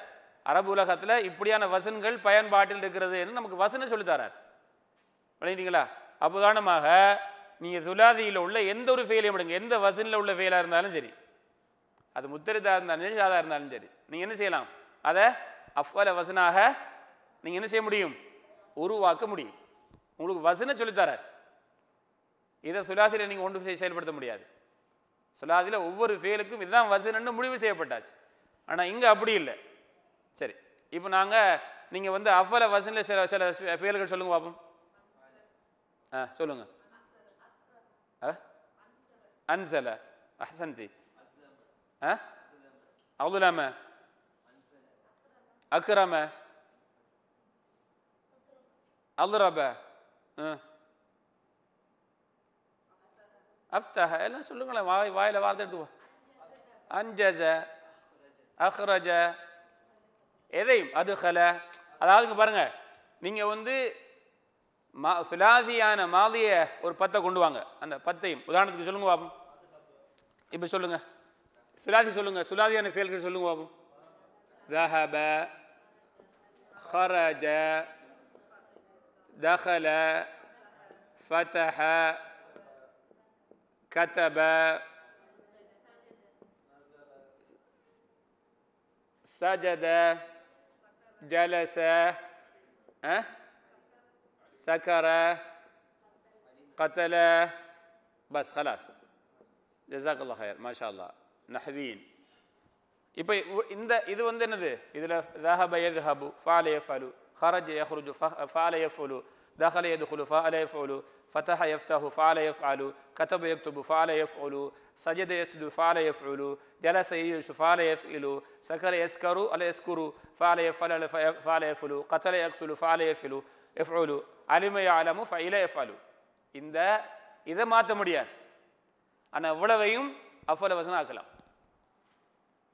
அரபு உலகத்தில் இப்படியான வசன்கள் பயன்பாட்டில் இருக்கிறதுன்னு நமக்கு வசனை சொல்லித்தரார் விளையிட்டீங்களா அப்போதானமாக நீங்கள் துலாதியில் உள்ள எந்த ஒரு ஃபெயிலையும் எடுங்க எந்த வசனில் உள்ள ஃபெயிலாக இருந்தாலும் சரி அது முத்திரதாக இருந்தாலும் சரி சாதாக இருந்தாலும் சரி நீங்கள் என்ன செய்யலாம் அதை அஃபல வசனாக நீங்கள் என்ன செய்ய முடியும் உருவாக்க முடியும் உங்களுக்கு வசனை சொல்லித்தரார் இதை சுலாதியில் நீங்கள் ஒன்று செயல்படுத்த முடியாது சுலாதியில் ஒவ்வொரு ஃபெயிலுக்கும் இதுதான் வசனன்னு முடிவு செய்யப்பட்டாச்சு ஆனால் இங்கே அப்படி இல்லை சரி இப்போ நாங்கள் நீங்கள் வந்து அஃபல வசனில் சில சில ஃபெயில்கள் சொல்லுங்கள் பார்ப்போம் ஆ சொல்லுங்க ஆ அன்சல அஹசந்தி ஆ அவுதுலாம அக்ரம அல்ரப அஃப்தஹ எல்லாம் சொல்லுங்களேன் வாய் வாயில் வார்த்தை எடுத்துவோம் அஞ்சஜ அஹ்ரஜ எதையும் அது ஹல அதாவதுங்க பாருங்க நீங்கள் வந்து மா சுலாதியான மாதிய ஒரு பத்தை கொண்டு வாங்க அந்த பத்தையும் உதாரணத்துக்கு சொல்லுங்க பாபும் இப்போ சொல்லுங்க சுலாதி சொல்லுங்க சுலாதியான செயல்கள் சொல்லுங்க பாபும் ذهب خرج دخل فتح كتب سجد جلس ஆ سكر قتل بس خلاص جزاك الله خير ما شاء الله نحبين இப்ப إذا إذا வந்து என்னது إذا ذهب يذهب فعل يفعل خرج يخرج فعل يفعل دخل يدخل فعل يفعل فتح يفتح فعل يفعل كتب يكتب فعل يفعل سجد يسجد فعل يفعل جلس يجلس فعل يفعل سكر يسكر على يسكر فعل يفعل فعل يفعل قتل يقتل فعل يفعل افعل அலிமையாலமும் ஃபைலே ஃபாலு இந்த இதை மாற்ற முடியாது ஆனால் இவ்வளவையும் அஃபல வசனம் ஆக்கலாம்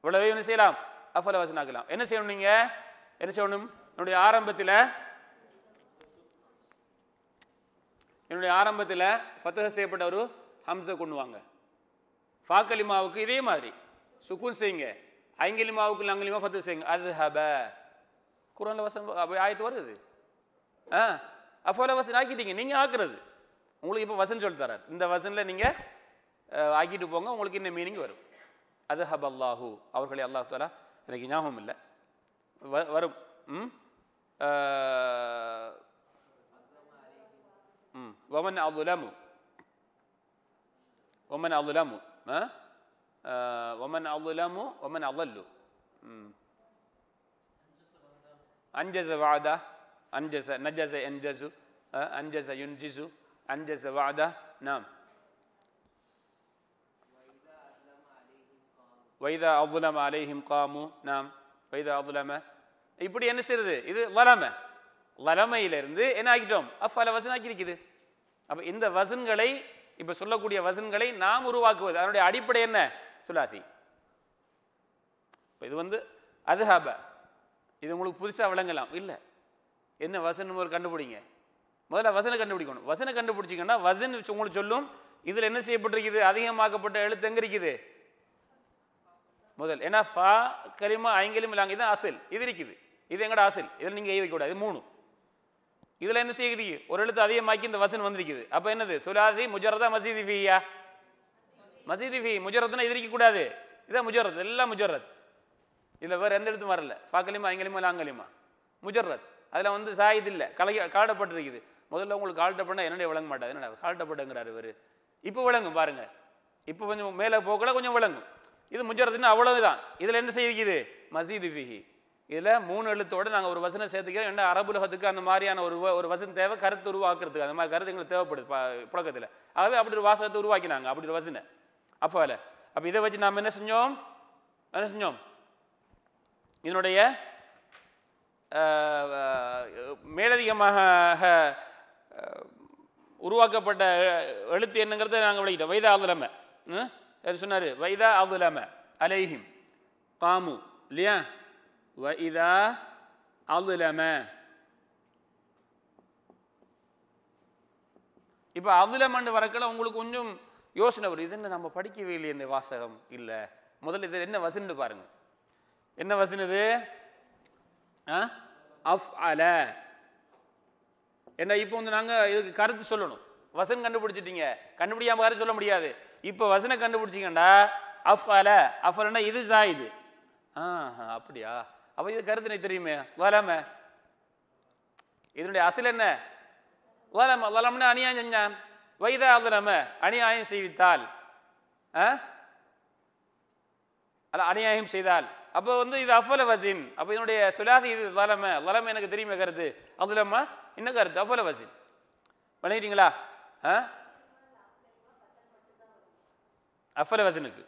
இவ்வளவையும் என்ன செய்யலாம் அஃபல வசனம் ஆக்கலாம் என்ன செய்யணும் நீங்கள் என்ன செய்யணும் என்னுடைய ஆரம்பத்தில் என்னுடைய ஆரம்பத்தில் ஃபத்தக செய்யப்பட்ட ஒரு ஹம்சை கொண்டு வாங்க ஃபாக்கலிமாவுக்கு இதே மாதிரி சுக்குன் செய்யுங்க ஐங்கலிமாவுக்கு லங்கலிமா ஃபத்து செய்யுங்க அது ஹப குரான் வசனம் ஆயத்து வருது ஆ அஃபால வசன் ஆக்கிட்டீங்க நீங்கள் ஆக்குறது உங்களுக்கு இப்போ வசன் சொல்லி தரார் இந்த வசனில் நீங்கள் ஆக்கிட்டு போங்க உங்களுக்கு இன்னும் மீனிங் வரும் அது ஹப் அல்லாஹூ அவர்களே அல்லாஹ் தாலா எனக்கு ஞாபகம் இல்லை வரும் ம் ம் ஒமன் அவுலமு ஒமன் அவுலமு ஒமன் அவுலமு ஒமன் அவல்லு ம் அஞ்சச வாதா anjaza najaza yanjazu anjaza yunjizu anjaza வாதா நாம் வைதா அவுலம அலைஹிம் காமு நாம் வைதா அவுலம இப்படி என்ன செய்யறது இது வலம வலமையிலிருந்து என்ன ஆக்கிட்டோம் அஃபல வசன் ஆக்கியிருக்குது அப்போ இந்த வசன்களை இப்போ சொல்லக்கூடிய வசன்களை நாம் உருவாக்குவது அதனுடைய அடிப்படை என்ன சுலாசி இப்போ இது வந்து அதுஹாப இது உங்களுக்கு புதுசாக விளங்கலாம் இல்லை என்ன வசனம் ஒரு கண்டுபிடிங்க முதல்ல வசனை கண்டுபிடிக்கணும் வசனை கண்டுபிடிச்சிங்கன்னா வசன் உங்களுக்கு சொல்லும் இதில் என்ன செய்யப்பட்டிருக்குது அதிகமாக்கப்பட்ட எழுத்து எங்கே இருக்குது முதல் ஏன்னா ஃபா கரிமா ஐங்கலிம் இல்லாங்க இதுதான் அசல் இது இருக்குது இது எங்கட அசல் இதில் நீங்கள் வைக்கக்கூடாது மூணு இதில் என்ன செய்கிறீங்க ஒரு எழுத்து அதிகமாக்கி இந்த வசன் வந்திருக்குது அப்போ என்னது சுலாதி முஜரதா மசீதி ஃபியா மசீதி ஃபி முஜரத்னா இது இருக்கக்கூடாது இதான் முஜரத் எல்லாம் முஜரத் இதில் வேறு எந்த எழுத்தும் வரல ஃபா கலிமா இல்லை லாங்கலிமா முஜரத் அதில் வந்து சாயுது இல்லை கலை காடப்பட்டிருக்குது முதல்ல உங்களுக்கு கால்ட்ட என்னடைய விளங்க மாட்டாது என்னடா இவர் இப்போ விளங்கும் பாருங்கள் இப்போ கொஞ்சம் மேலே போக்கில் கொஞ்சம் விளங்கும் இது அவ்வளவு தான் இதில் என்ன செய்யுது மசீது ஃபிஹி இதில் மூணு எழுத்தோடு நாங்கள் ஒரு வசனம் சேர்த்துக்கிறோம் என்ன அரபுலகத்துக்கு அந்த மாதிரியான ஒரு ஒரு வசன தேவை கருத்து உருவாக்குறதுக்கு அந்த மாதிரி கருத்து எங்களுக்கு தேவைப்படுது புழக்கத்தில் ஆகவே அப்படி ஒரு வாசகத்தை உருவாக்கினாங்க அப்படி ஒரு வசனை அப்போ இல்லை அப்போ இதை வச்சு நாம் என்ன செஞ்சோம் என்ன செஞ்சோம் இதனுடைய மேலதிகமாக உருவாக்கப்பட்ட எழுத்து என்னங்கிறத நாங்கள் விளையிட்டோம் வைதா அதுலம சொன்னார் வைதா அதுலம அலைஹிம் காமு இல்லையா வைதா அதுலம இப்போ அதுலமண்டு வரக்கல உங்களுக்கு கொஞ்சம் யோசனை வரும் இது நம்ம படிக்கவே இல்லையே இந்த வாசகம் இல்லை முதல்ல இது என்ன வசன்னு பாருங்கள் என்ன வசனது அஃப் அல என்ன இப்போ வந்து நாங்கள் இதுக்கு கருத்து சொல்லணும் வசனம் கண்டுபிடிச்சிட்டீங்க கண்டுபிடிக்காம கருத்து சொல்ல முடியாது இப்போ வசனை கண்டுபிடிச்சிங்கண்டா அஃப் அல அஃப் அலன்னா இது சாயுது ஆ அப்படியா அப்போ இது கருத்து எனக்கு தெரியுமே வலாம இதனுடைய அசல் என்ன வலாம வலம்னா அநியாயம் செஞ்சான் வைதா அதலம அநியாயம் செய்வித்தால் அல்ல அநியாயம் செய்தால் அப்போ வந்து இது அஃபல வசின் அப்போ என்னுடைய சுலாதி இது வலமை வலமை எனக்கு தெரியுமே கருத்து அது இல்லாமல் இன்னும் கருத்து அஃபல வசின் பண்ணிக்கிட்டீங்களா ஆ அஃபல வசனுக்கு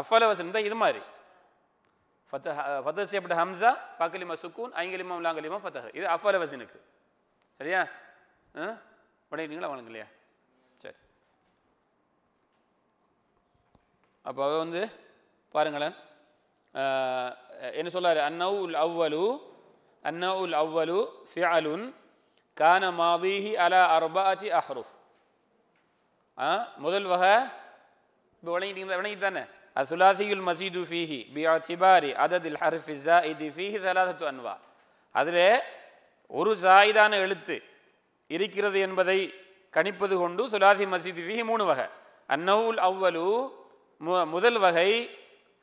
அஃபல வசன் தான் இது மாதிரி ஃபத்த ஃபத்தஹ் செய்யப்பட்ட ஹம்சா ஃபாக்கலிமா சுக்கூன் ஐங்கலிமா லாங்கலிமா ஃபத்தஹ் இது அஃபல வசனுக்கு சரியா ஆ உடையிட்டீங்களா வணக்கம் இல்லையா சரி அப்போ அதை வந்து பாருங்களேன் என்ன சொல்றாரு அன்னவுல் அவ்வலு அன்னவுல் உல் அவ்வலு ஃபியலுன் கான மாவீஹி அலா அர்பாஜி அஹ்ருஃப் ஆ முதல் வகை இப்போ விளங்கிட்டீங்க விளங்கி தானே அசுலாசியுல் மசீது ஃபீஹி பி அத்திபாரி அததில் ஹர்ஃபி ஜாயிதி ஃபீஹி தலாதத்து அன்வா அதில் ஒரு ஜாயிதான எழுத்து இருக்கிறது என்பதை கணிப்பது கொண்டு சுலாசி மசீது ஃபீஹி மூணு வகை அன்னவுல் அவ்வலு முதல் வகை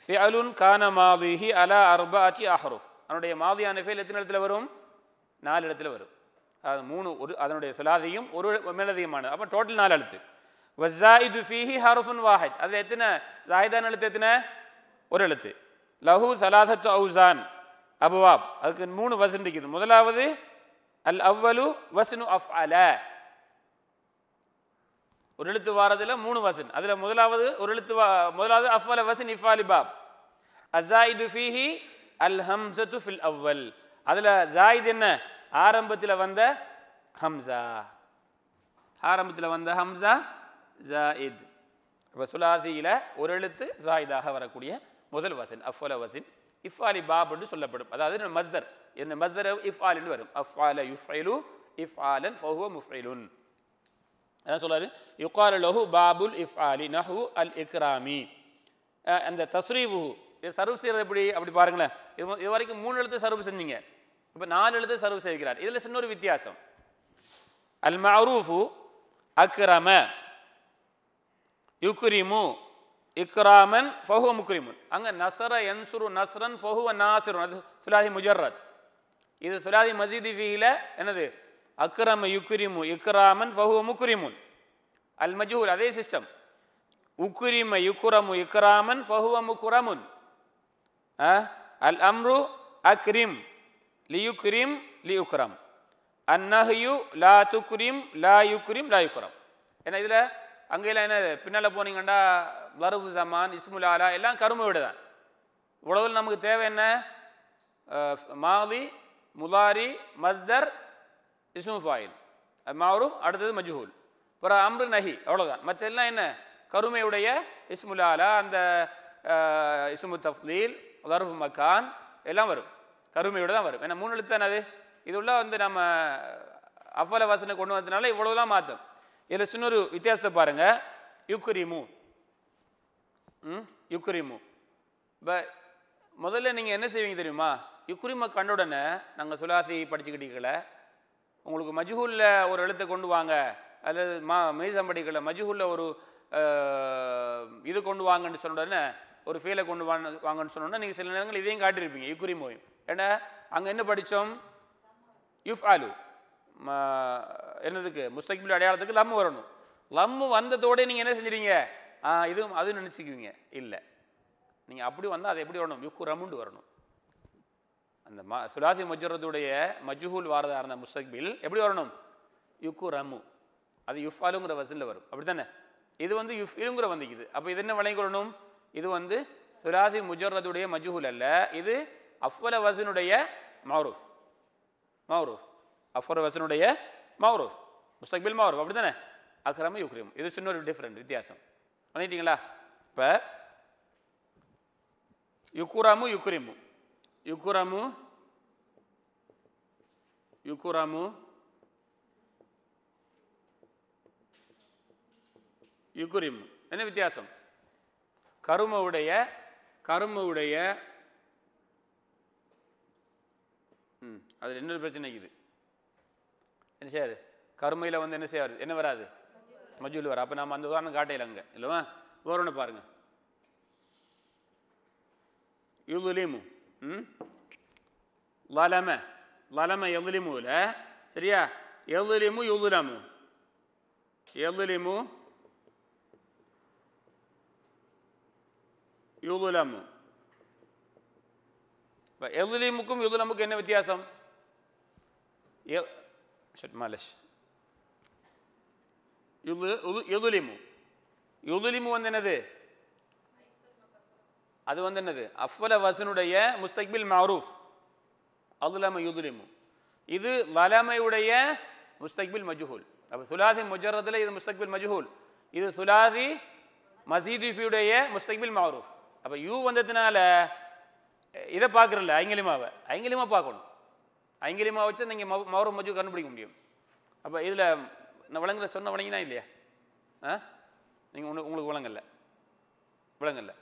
ஃபியலுன் கான மாதிஹி அலா அர்பாச்சி அஹ்ருஃப் அதனுடைய மாதியான ஃபெயில் எத்தனை இடத்துல வரும் நாலு இடத்துல வரும் அது மூணு ஒரு அதனுடைய சுலாதியும் ஒரு மேலதிகமானது அப்போ டோட்டல் நாலு எழுத்து வசாயிது ஃபீஹி ஹருஃபுன் வாஹித் அதில் எத்தனை ஜாஹிதான் எழுத்து எத்தனை ஒரு எழுத்து லஹு சலாசத்து அவுசான் அபுவாப் அதுக்கு மூணு வசன் இருக்குது முதலாவது அல் அவ்வலு வஸ்னு அஃப் அல ஒரு எழுத்து வாரதில் மூணு வசன் அதில் முதலாவது ஒரு எழுத்து வா முதலாவது அஃபல வசன் இஃபாலிபாப் பாப் அசாயிது ஃபீஹி அல் ஹம்சத்து ஃபில் அவ்வல் அதில் ஜாயித் என்ன ஆரம்பத்தில் வந்த ஹம்சா ஆரம்பத்தில் வந்த ஹம்சா ஜாயித் இப்போ ஒரு எழுத்து ஜாயிதாக வரக்கூடிய முதல் வசன் அஃபல வசன் இஃபாலி பாப் என்று சொல்லப்படும் அதாவது மஸ்தர் என்ன மஸ்தர் இஃப் என்று வரும் அஃபால யுஃபைலு இஃப் ஃபஹுவ முஃபைலுன் என்ன சொல்றாரு யுகால் லஹு பாபுல் இஃப் அலி நஹு அல் இக்ராமி அந்த தஸ்ரீவு சர்வ் செய்கிறது எப்படி அப்படி பாருங்களேன் இது இது வரைக்கும் மூணு எழுத்து சர்வ் செஞ்சீங்க இப்போ நாலு எழுத்து சர்வ் செய்கிறார் இதில் சின்ன ஒரு வித்தியாசம் அல் மரூஃபு அக்ரம யுக்ரிமு இக்ராமன் ஃபஹுவ முக்ரிமுன் அங்கே நசர என்சுரு நஸ்ரன் ஃபஹுவ நாசிரன் அது சுலாதி முஜர்ரத் இது சுலாதி மசீதி ஃபீல என்னது அக்ரம யுக்ரிமு இக்ராமன் ஃபஹுவ முக்ரிமுன் அல் மஜூல் அதே சிஸ்டம் உக்ரிம யுக்ரமு இக்ராமன் ஃபஹுவ முக்ரமுன் அல் அம்ரு அக்ரிம் லியுக்ரிம் லியுக்ரம் அந்நஹயு லா துக்ரிம் லா யுக்ரிம் லா யுக்ரம் ஏன்னா இதில் அங்கெல்லாம் என்ன பின்னால் போனீங்கண்டா வரவு ஜமான் இஸ்முலாலா எல்லாம் கரும வீடு தான் உலகில் நமக்கு தேவை என்ன மாதி முலாரி மஸ்தர் இஸ்மு ஃபாயில் மாறும் அடுத்தது மஜ்ஹூல் அப்புறம் அம்ரு நஹி அவ்வளோதான் மற்ற எல்லாம் என்ன கருமையுடைய இஸ்முலாலா அந்த இஸ்மு தஃப்லீல் தர்ஃபு மக்கான் எல்லாம் வரும் கருமையோட தான் வரும் ஏன்னா மூணு எழுத்து தானே அது இதுள்ள வந்து நம்ம அஃபல வாசனை கொண்டு வந்ததுனால இவ்வளோலாம் மாற்றும் இதில் சின்னொரு வித்தியாசத்தை பாருங்கள் யுக்ரிமு ம் யுக்ரிமு இப்போ முதல்ல நீங்கள் என்ன செய்வீங்க தெரியுமா யுக்ரிமை கண்ட நாங்கள் சுலாசி படிச்சுக்கிட்டீங்களே உங்களுக்கு மஜ்ஹூலில் ஒரு எழுத்தை கொண்டு வாங்க அல்லது மா மீசம்படிக்கல மஜ்ஹூலில் ஒரு இது கொண்டு வாங்கன்னு சொன்ன உடனே ஒரு ஃபீலை கொண்டு வாங்க வாங்கன்னு சொன்னோடனே நீங்கள் சில நேரங்கள் இதையும் காட்டியிருப்பீங்க யுக்குரி மோயும் ஏன்னா அங்கே என்ன படித்தோம் யுஃப் ஆலு என்னதுக்கு முஸ்தகிபில் அடையாளத்துக்கு லம்மு வரணும் லம்மு வந்ததோட நீங்கள் என்ன செஞ்சுறீங்க இதுவும் அதுவும் நினச்சிக்குவீங்க இல்லை நீங்கள் அப்படி வந்தால் அது எப்படி வரணும் யுக்கு ரமுண்டு வரணும் அந்த ம சுலாசி முஜர்ரதுடைய மஜ்ஹூல் வாரதாக இருந்த முஸ்தக்பில் எப்படி வரணும் யுக்கு ரமு அது யுஃபாலுங்கிற வசலில் வரும் அப்படி தானே இது வந்து யுஃப் இலுங்கிற வந்துக்குது அப்போ இது என்ன வழங்கிக்கொள்ளணும் இது வந்து சுலாசி முஜர்ரதுடைய மஜ்ஹூல் அல்ல இது அஃபல வசனுடைய மௌரூஃப் மௌரூஃப் அஃபர் வசனுடைய மௌரூஃப் முஸ்தக்பில் மௌரூஃப் அப்படி தானே அக்ரமு யுக்ரீம் இது சின்ன ஒரு டிஃப்ரெண்ட் வித்தியாசம் பண்ணிட்டீங்களா இப்போ யுக்குராமு யுக்ரிமும் யுக்குரமு யுக்குரமு யுக்குரிம் என்ன வித்தியாசம் கருமவுடைய கருமவுடைய ம் அதில் இன்னொரு பிரச்சனைக்கு இது என்ன செய்யாது கருமையில் வந்து என்ன செய்யாது என்ன வராது மஜூல் வர அப்போ நம்ம அந்த உதாரணம் காட்டையில் அங்கே இல்லைவா வேறு ஒன்று பாருங்கள் யுதுலிமு Laleme. Laleme yalilimu le. Seriya. Yalilimu yulilemu. Yalilimu yulilemu. యల్లిముకుం యుదులముకు ఎన్న వ్యత్యాసం మాలేష్ యుదులిము ne de? அது வந்து என்னது அஃபல வசனுடைய முஸ்தக்பில் மாரூஃப் அதுலம யுதுலிமு இது வலமையுடைய முஸ்தக்பில் மஜ்ஹூல் அப்போ சுலாசி முஜரத்தில் இது முஸ்தக்பில் மஜ்ஹூல் இது சுலாசி மசீதிஃபியுடைய முஸ்தக்பில் மாரூஃப் அப்போ யூ வந்ததுனால இதை பார்க்குறல ஐங்கிலிமாவை ஐங்கிலிமா பார்க்கணும் ஐங்கிலிமா வச்சு நீங்கள் மௌரவ மஜு கண்டுபிடிக்க முடியும் அப்போ இதில் நான் விளங்குற சொன்ன விளங்கினா இல்லையா ஆ நீங்கள் உங்களுக்கு விளங்கல விளங்கலை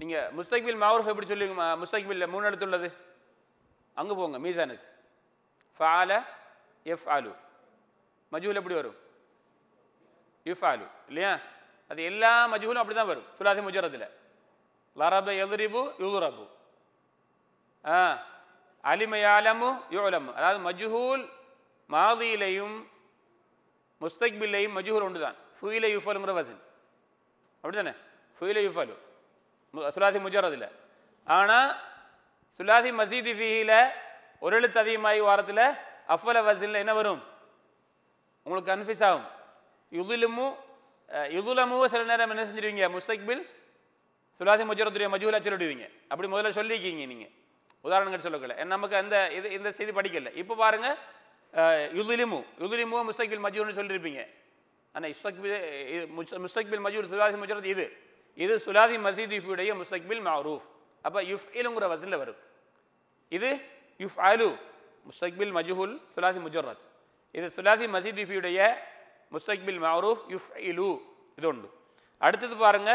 நீங்கள் முஸ்தக்பில் மாவுரஃப் எப்படி சொல்லுவீங்க முஸ்தக்பில் மூணு எழுத்து உள்ளது அங்கே போங்க மீசானுக்கு ஃபால எஃப் ஆலு மஜூல் எப்படி வரும் இஃப் ஆலு இல்லையா அது எல்லா மஜூலும் அப்படி தான் வரும் துலாதி முஜரத்தில் லரப எதிரிபு யுதுரபு ஆ அலிமயாலமு யுலமு அதாவது மஜ்ஹூல் மாதியிலையும் முஸ்தக்பில்லையும் மஜ்ஹூல் ஒன்று தான் ஃபுயில யுஃபலுங்கிற வசன் அப்படி தானே ஃபுயில யுஃபலு சுலாசி முஜரதில் ஆனால் சுலாசி மசீதி ஃபீஹியில் ஒரு எழுத்து அதிகமாகி வாரத்தில் அஃபல வசில் என்ன வரும் உங்களுக்கு கன்ஃபியூஸ் ஆகும் யுதுலமு யுதுலமு சில நேரம் என்ன செஞ்சிருவீங்க முஸ்தக்பில் சுலாசி முஜரத்துடைய மஜூலா சொல்லிடுவீங்க அப்படி முதல்ல சொல்லியிருக்கீங்க நீங்கள் உதாரணங்கள் சொல்லக்கல நமக்கு அந்த இது இந்த செய்தி படிக்கல இப்போ பாருங்கள் யுதுலிமு யுதுலிமு முஸ்தக்பில் மஜூர்னு சொல்லியிருப்பீங்க ஆனால் இஸ்தக்பில் முஸ்தக்பில் மஜூர் சுலாசி முஜரத் இது இது சுலாதி மசீதுடைய முஸ்தக்பில் மாரூஃப் அப்போ யுஃப் இலுங்கிற வசில் வரும் இது யுஃப் அலு முஸ்தக்பில் மஜுஹுல் சுலாதி முஜர்ரத் இது சுலாதி மசீதுடைய முஸ்தக்பில் மாரூஃப் யுஃப் இலு இது உண்டு அடுத்தது பாருங்க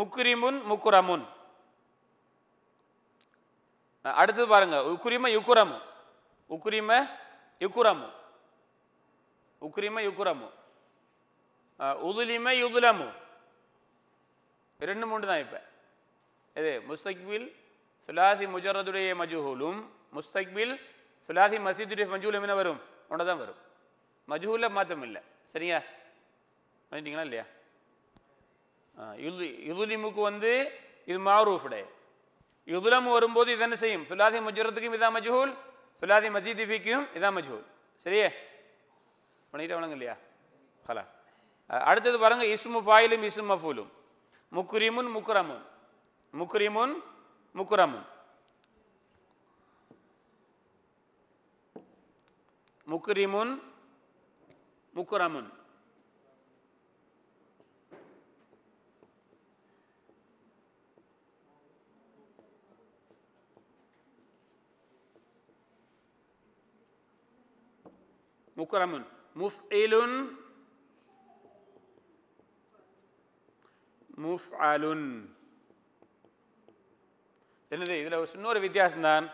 முக்ரிமுன் முக்குரமுன் அடுத்தது பாருங்க உக்ரிம யுக்குரமு உக்ரிம யுக்குரமு உக்ரிம யுக்குரமு உதுலிம யுதுலமு ரெண்டு மூன்று தான் இப்போ இது முஸ்தக்பில் சுலாசி முஜரதுடைய மஜுஹூலும் முஸ்தக்பில் சுலாசி மசீதுடைய மஜூலும் என்ன வரும் ஒன்று தான் வரும் மஜூலில் மாற்றம் இல்லை சரியா பண்ணிட்டீங்களா இல்லையா யுதுலிமுக்கு வந்து இது மாரூஃபுடே யுதுலம் வரும்போது இது என்ன செய்யும் சுலாதி முஜரத்துக்கும் இதான் மஜ்ஹூல் சுலாதி மசீதிஃபிக்கும் இதான் மஜூல் சரியே பண்ணிட்டு வணங்க இல்லையா ஹலாஸ் அடுத்தது பாருங்கள் இஸ்மு ஃபாயிலும் இஸ்மு மஃபூலும் مكرم مكرم مكرم مكرم مكرم مكرم مكرم مفعل முஃஅலுன் என்னது இதில் ஒரு இன்னொரு வித்தியாசம் தான்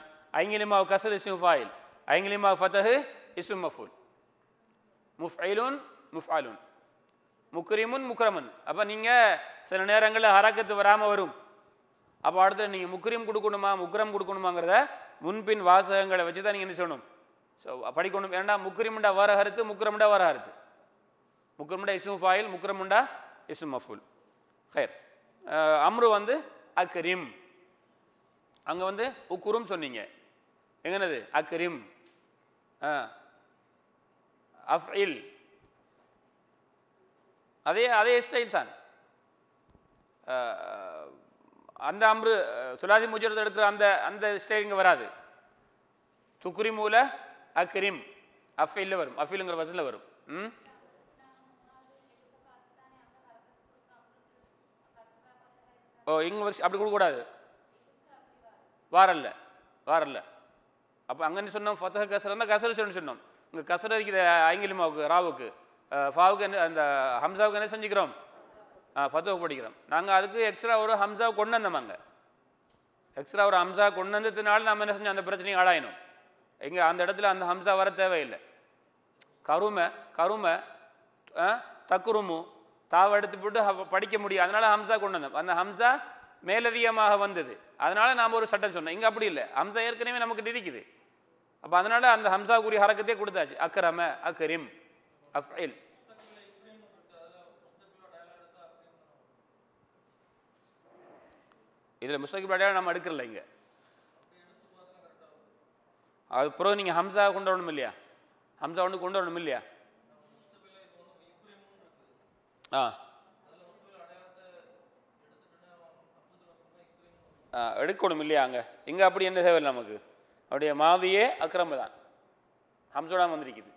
ஐங்கிலிமாவு கசல் இஸ்ம் ஃபாயில் ஐங்கிலிமாவு ஃபத்தஹு இஸ்ம் மஃபூல் முஃபைலுன் முஃபாலுன் முக்ரிமுன் முக்ரமுன் அப்போ நீங்கள் சில நேரங்களில் ஹரக்கத்து வராமல் வரும் அப்போ அடுத்து நீங்கள் முக்ரிம் கொடுக்கணுமா முக்ரம் கொடுக்கணுமாங்கிறத முன்பின் வாசகங்களை வச்சு தான் நீங்கள் என்ன செய்யணும் ஸோ படிக்கணும் ஏன்னா முக்ரிமுண்டா வர ஹருத்து முக்ரமுண்டா வர ஹருத்து முக்ரமுண்டா இஸ்மு ஃபாயில் முக்ரமுண்டா இஸ்மு மஃபுல் ஹயர் அம்ரு வந்து அக்ரிம் அங்கே வந்து உக்குரும் சொன்னீங்க எங்கனது அக்ரிம் அஃப்இல் அதே அதே ஸ்டைல் தான் அந்த அம்ரு துலாதி முஜரத்தை எடுக்கிற அந்த அந்த ஸ்டைல் இங்கே வராது துக்ரி மூல அக்ரிம் அஃபில் வரும் அஃபிலுங்கிற வசனில் வரும் ம் ஓ இங்கே வருஷம் அப்படி கொடுக்கக்கூடாது வாரல்ல வாரல்ல அப்போ அங்கே சொன்னோம் ஃபத்தக கசர் இருந்தால் கசர் சொன்னோம் இங்கே கசர் இருக்கிற ஐங்கிலிமாவுக்கு ராவுக்கு ஃபாவுக்கு என்ன அந்த ஹம்சாவுக்கு என்ன செஞ்சுக்கிறோம் ஃபத்துவ படிக்கிறோம் நாங்கள் அதுக்கு எக்ஸ்ட்ரா ஒரு ஹம்சா கொண்டு வந்தோம் அங்கே எக்ஸ்ட்ரா ஒரு ஹம்சா கொண்டு வந்ததுனால நம்ம என்ன செஞ்சோம் அந்த பிரச்சனையை ஆளாயினோம் இங்கே அந்த இடத்துல அந்த ஹம்சா வர தேவையில்லை கருமை கருமை தக்குருமு தாவை எடுத்து போட்டு படிக்க முடியும் அதனால் ஹம்சா கொண்டு வந்தோம் அந்த ஹம்சா மேலதிகமாக வந்தது அதனால் நாம் ஒரு சட்டம் சொன்னோம் இங்கே அப்படி இல்லை ஹம்சா ஏற்கனவே நமக்கு திரிக்குது அப்போ அதனால் அந்த ஹம்சா ஹம்சாக்குரிய ஹரக்கத்தையே கொடுத்தாச்சு அக்கரம அக்கரிம் அஃபைல் இதில் முஸ்தகிப் அடையாளம் நம்ம எடுக்கிறல இங்கே அது பிறகு நீங்கள் ஹம்சா கொண்டு வரணும் இல்லையா ஹம்சா ஒன்று கொண்டு வரணும் இல்லையா ஆ எடுக்கணும் இல்லையா அங்கே இங்கே அப்படி என்ன தேவை நமக்கு அவருடைய மாதியே அக்கிரம தான் ஹம்சோடாம் வந்திருக்குது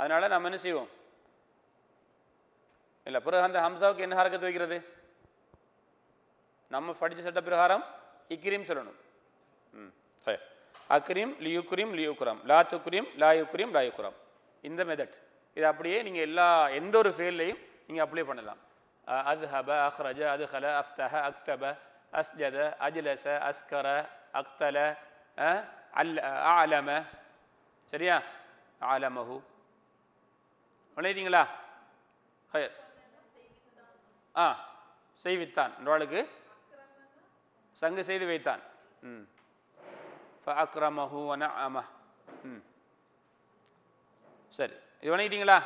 அதனால் நம்ம என்ன செய்வோம் இல்லை பிறகு அந்த ஹம்சாவுக்கு என்ன ஹரக்கத்து வைக்கிறது நம்ம படித்த சட்ட பிரகாரம் இக்ரீம் சொல்லணும் ம் சரி அக்ரீம் லியுக்ரீம் லியுக்ரம் லா துக்ரீம் லா யுக்ரீம் லா யுக்ரம் இந்த மெதட் இது அப்படியே நீங்கள் எல்லா எந்த ஒரு ஃபெயில்லையும் நீங்கள் அப்ளை பண்ணலாம் அது ஹப அஹ்ரஜ அது ஹல அஃப்தஹ அக்தப அஸ்ஜத அஜ்லச அஸ்கர அக்தல அல் ஆலம சரியா ஆலமஹு விளையிறீங்களா ஹயர் ஆ செய்வித்தான் என்றவாளுக்கு சங்கு செய்து வைத்தான் ம் அக்ரமஹு வன ஆமா ம் சரி இது வணங்கிட்டீங்களா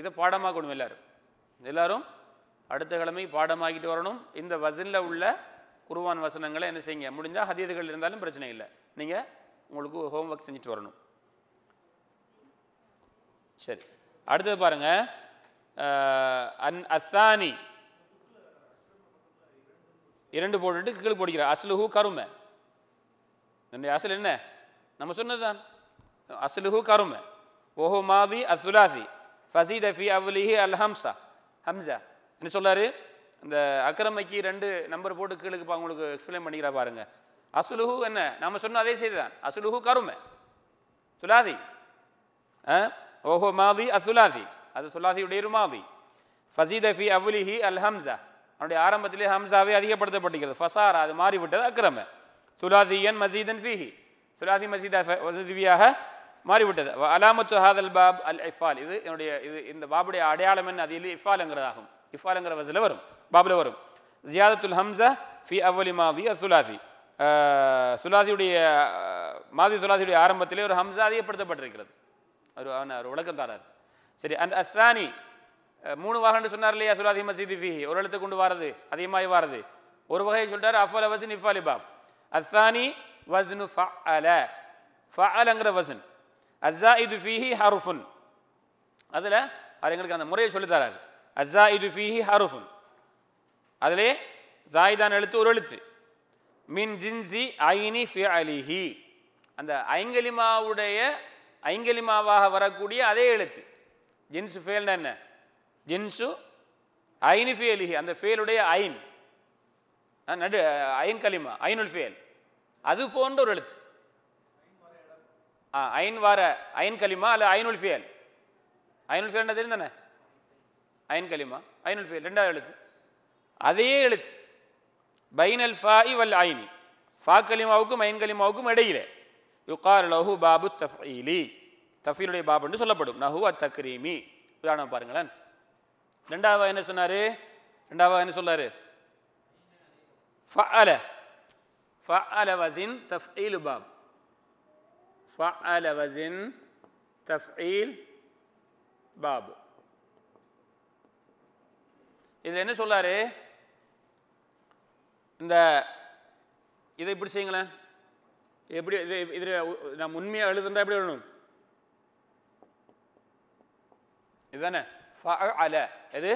இதை பாடமாக கொடுங்க எல்லாரும் எல்லாரும் அடுத்த கிழமை பாடமாகிட்டு வரணும் இந்த வசனில் உள்ள குருவான் வசனங்களை என்ன செய்யுங்க முடிஞ்சால் ஹதீதுகள் இருந்தாலும் பிரச்சனை இல்லை நீங்கள் உங்களுக்கு ஹோம்ஒர்க் செஞ்சுட்டு வரணும் சரி அடுத்தது பாருங்க அன் அசானி இரண்டு போட்டுட்டு கீழ் போடுகிறார் அஸ்லுஹு கருமை என்னுடைய அசல் என்ன நம்ம சொன்னதுதான் அஸ்லுஹு கருமை ஓஹோ மாதி அசுலாசி ஃபசீத ஃபி அவ்லிஹி அல்ஹம்சா ஹம்சா என்ன சொல்கிறாரு இந்த அக்ரமைக்கு ரெண்டு நம்பர் போட்டு கீழுக்கு உங்களுக்கு எக்ஸ்பிளைன் பண்ணிக்கிறா பாருங்க அசுலுஹு என்ன நம்ம சொன்ன அதே செய்தி தான் அசுலுஹு கருமை துலாதி ஓஹோ மாதி அசுலாதி அது துலாதியுடைய மாதி ஃபசீத ஃபி அவுலிஹி அல் ஹம்சா அவனுடைய ஆரம்பத்திலே ஹம்சாவே அதிகப்படுத்தப்பட்டிருக்கிறது ஃபசாரா அது மாறிவிட்டது துலாதி துலாதியன் மசீதன் ஃபீஹி துலாதி மசீதா வசதியாக மாறிவிட்டது அலாமத்து ஹாதல் பாப் அல் இஃபால் இது என்னுடைய இது இந்த பாபுடைய அடையாளம் என்ன அதில் இஃபாலுங்கிறதாகும் இஃபாலுங்கிற வசில் வரும் பாபில் வரும் ஜியாதத்துல் ஹம்சா ஃபி அவலி மாதி சுலாசி சுலாசியுடைய மாதி சுலாசியுடைய ஆரம்பத்திலே ஒரு ஹம்சா அதிகப்படுத்தப்பட்டிருக்கிறது ஒரு அவன் ஒரு விளக்கம் தாரார் சரி அந்த அஸ்தானி மூணு வாகனம் சொன்னார் இல்லையா சுலாதி மசீதி ஃபிஹி ஒரு எழுத்து கொண்டு வாரது அதிகமாகி வாரது ஒரு வகையை சொல்கிறார் அஃபல் அவசின் இஃபாலி பாப் அஸ்தானி வஸ்னு ஃபஅல ஃபஅலங்கிற வசன் அஸ்ஸா இது ஃபீஹி ஹருஃபுன் அதில் அவர் எங்களுக்கு அந்த முறையை சொல்லித்தராரு அஸ்ஸாயிது ஃபீஹி ஹருஃபுன் அதிலே ஜாயிதான் எழுத்து ஒரு எழுத்து மின் ஜின்சி ஐனி ஃபி அலிஹி அந்த ஐங்கலிமாவுடைய ஐங்கலிமாவாக வரக்கூடிய அதே எழுத்து ஜின்சு ஃபேல்னா என்ன ஜின்சு ஐனி ஃபி அலிஹி அந்த ஃபேலுடைய ஐன் நடு ஐன் கலிமா ஐனுல் ஃபேல் அது போன்ற ஒரு எழுத்து ஐன் வார அயன் கலிமா அல்ல ஐனுல் ஃபியல் ஐநூல் ஃபியல் தெரியும் தானே அயன் கலிமா ஐநூல் ஃபியல் ரெண்டாவது எழுத்து அதையே எழுத்து பைனல் ஃபா வல் ஐனி ஃபா கலிமாவுக்கும் அயன் கலிமாவுக்கும் இடையில யுகார் லஹு பாபு தஃபீலி தஃபீலுடைய பாபு என்று சொல்லப்படும் நஹு அ தக்ரீமி உதாரணம் பாருங்களேன் ரெண்டாவது என்ன சொன்னார் ரெண்டாவது என்ன சொல்லார் ஃபஅல ஃபஅல வசின் தஃபீலு பாப் فعل وزن தஃபீல் பாபு இதில் என்ன சொல்கிறாரு இந்த இதை இப்படி செய்யுங்களேன் எப்படி இது இதில் நான் உண்மையாக எழுதுந்தா எப்படி எழுதணும் இதுதானே ஃப அல எது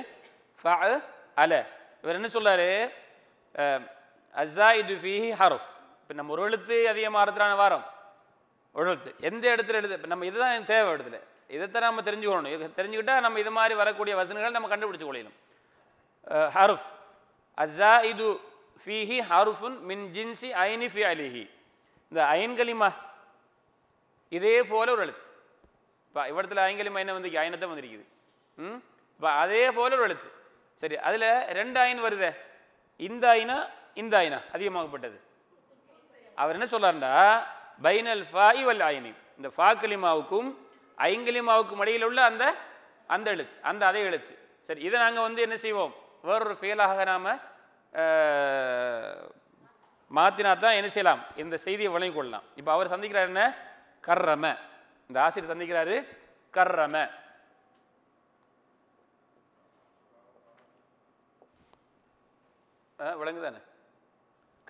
ஃப அல இவர் என்ன சொல்கிறாரு அஸ்ஸா இது ஃபி ஹரஃப் இப்போ நம்ம ஒரு எழுத்து அதிகமாக இருக்கிறான வாரம் எழுத்து எந்த இடத்துல எழுது நம்ம இதுதான் தேவை இடத்துல இதைத்தான் நம்ம தெரிஞ்சுக்கணும் இது தெரிஞ்சுக்கிட்டால் நம்ம இது மாதிரி வரக்கூடிய வசனங்கள் நம்ம கண்டுபிடிச்சு கொள்ளணும் ஹருஃப் அஸா இது ஃபீஹி ஹருஃபுன் மின் ஜின்சி ஐனி ஃபி அலிஹி இந்த ஐன்கலிமா இதே போல ஒரு எழுத்து இப்போ இவ்வளத்தில் ஐன்கலிமா என்ன வந்திருக்கு ஐனத்தை வந்திருக்குது ம் இப்போ அதே போல ஒரு எழுத்து சரி அதில் ரெண்டு ஐன் வருதே இந்த ஐனா இந்த ஐனா அதிகமாகப்பட்டது அவர் என்ன சொல்லார்ண்டா பைனல் ஃபாய் வல் ஐனி இந்த ஃபாக்கலிமாவுக்கும் ஐங்கலிமாவுக்கும் இடையில் உள்ள அந்த அந்த எழுத்து அந்த அதே எழுத்து சரி இதை நாங்கள் வந்து என்ன செய்வோம் வேறொரு ஃபெயிலாக நாம் மாற்றினா தான் என்ன செய்யலாம் இந்த செய்தியை வழங்கிக் கொள்ளலாம் இப்போ அவர் சந்திக்கிறார் என்ன கர்ரம இந்த ஆசிரியர் சந்திக்கிறாரு கர்ரம விளங்குதானே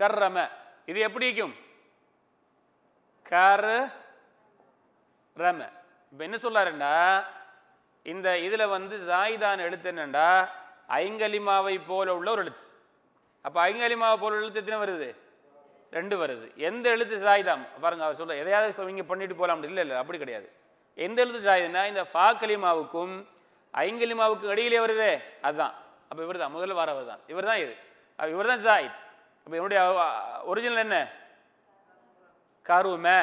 கர்ரம இது எப்படி இருக்கும் கர் ரம இப்போ என்ன சொல்லாருண்டா இந்த இதில் வந்து ஜாயிதான் எழுத்து என்னண்டா ஐங்கலிமாவை போல உள்ள ஒரு எழுத்து அப்போ ஐங்கலிமாவை போல எழுத்து எத்தனை வருது ரெண்டு வருது எந்த எழுத்து சாய்தாம் பாருங்க அவர் சொல்ல எதையாவது இங்கே பண்ணிட்டு போகலாம் இல்லை இல்லை அப்படி கிடையாது எந்த எழுத்து சாயுதுன்னா இந்த ஃபா கலிமாவுக்கும் ஐங்கலிமாவுக்கும் இடையிலே வருதே அதுதான் அப்போ இவர் தான் முதல்ல வரவர் தான் இவர் தான் இது இவர் தான் சாயித் அப்போ என்னுடைய ஒரிஜினல் என்ன கருமை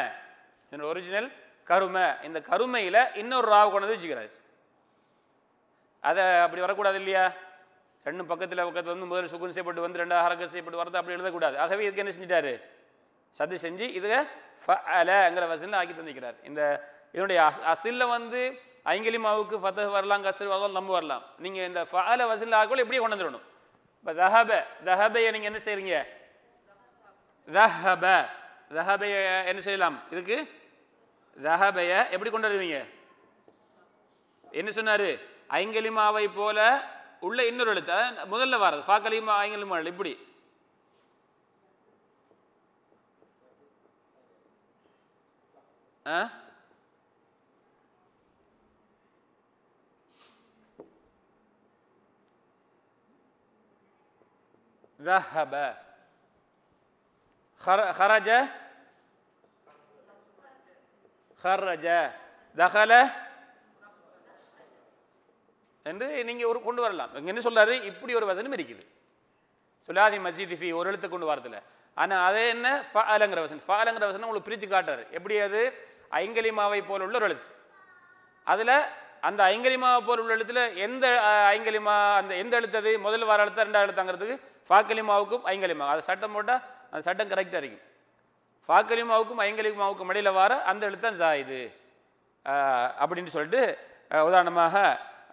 என்னோட ஒரிஜினல் கருமை இந்த கருமையில் இன்னொரு ராவு கொண்டு வச்சுக்கிறார் அதை அப்படி வரக்கூடாது இல்லையா ரெண்டும் பக்கத்தில் பக்கத்தில் வந்து முதல் சுகுன் செய்யப்பட்டு வந்து ரெண்டாக ஹரக்க செய்யப்பட்டு வரது அப்படி எழுதக்கூடாது ஆகவே இதுக்கு என்ன செஞ்சிட்டாரு சதி செஞ்சு இதுக்கு ஃப அலங்கிற வசனில் ஆக்கி தந்திக்கிறார் இந்த இதனுடைய அஸ் அசிலில் வந்து ஐங்கிலிமாவுக்கு ஃபத்தஹ் வரலாம் கசில் வரலாம் நம்ம வரலாம் நீங்கள் இந்த ஃபல வசில் ஆக்கோல இப்படியே கொண்டு வந்துடணும் இப்போ தஹப தஹபையை நீங்கள் என்ன செய்கிறீங்க தஹப தஹபைய என்ன செய்யலாம் இதுக்கு தஹபைய எப்படி கொண்டு வருவீங்க என்ன சொன்னார் ஐங்கலிமாவை போல உள்ள இன்னொரு எழுத்து முதல்ல வர்றது ஃபாக்கலிமா ஐங்கலிமா இப்படி ஆ ذهب خرج خرج دخل என்று நீங்கள் ஒரு கொண்டு வரலாம் என்ன சொல்கிறாரு இப்படி ஒரு வசனம் இருக்குது சுலாதி மசீதி ஃபி ஒரு எழுத்து கொண்டு வரதில்லை ஆனால் அதே என்ன ஃபாலங்கிற வசனம் ஃபாலங்கிற வசனம் உங்களுக்கு பிரித்து காட்டுறாரு எப்படி அது ஐங்கலிமாவை போல் உள்ள ஒரு எழுத்து அதில் அந்த ஐங்கலிமாவை போல் உள்ள எழுத்துல எந்த ஐங்கலிமா அந்த எந்த எழுத்தது முதல் வார எழுத்தா ரெண்டாவது எழுத்தாங்கிறதுக்கு ஃபாக்கலிமாவுக்கும் ஐங்கலிமா அது சட்டம் போட்டால் அந்த சட்டம் கரெக்டாக இருக்கும் ஃபாக்கலிமாவுக்கும் ஐங்கலிமாவுக்கும் இடையில் வர அந்த எழுத்து தான் ஜாயுது அப்படின்னு சொல்லிட்டு உதாரணமாக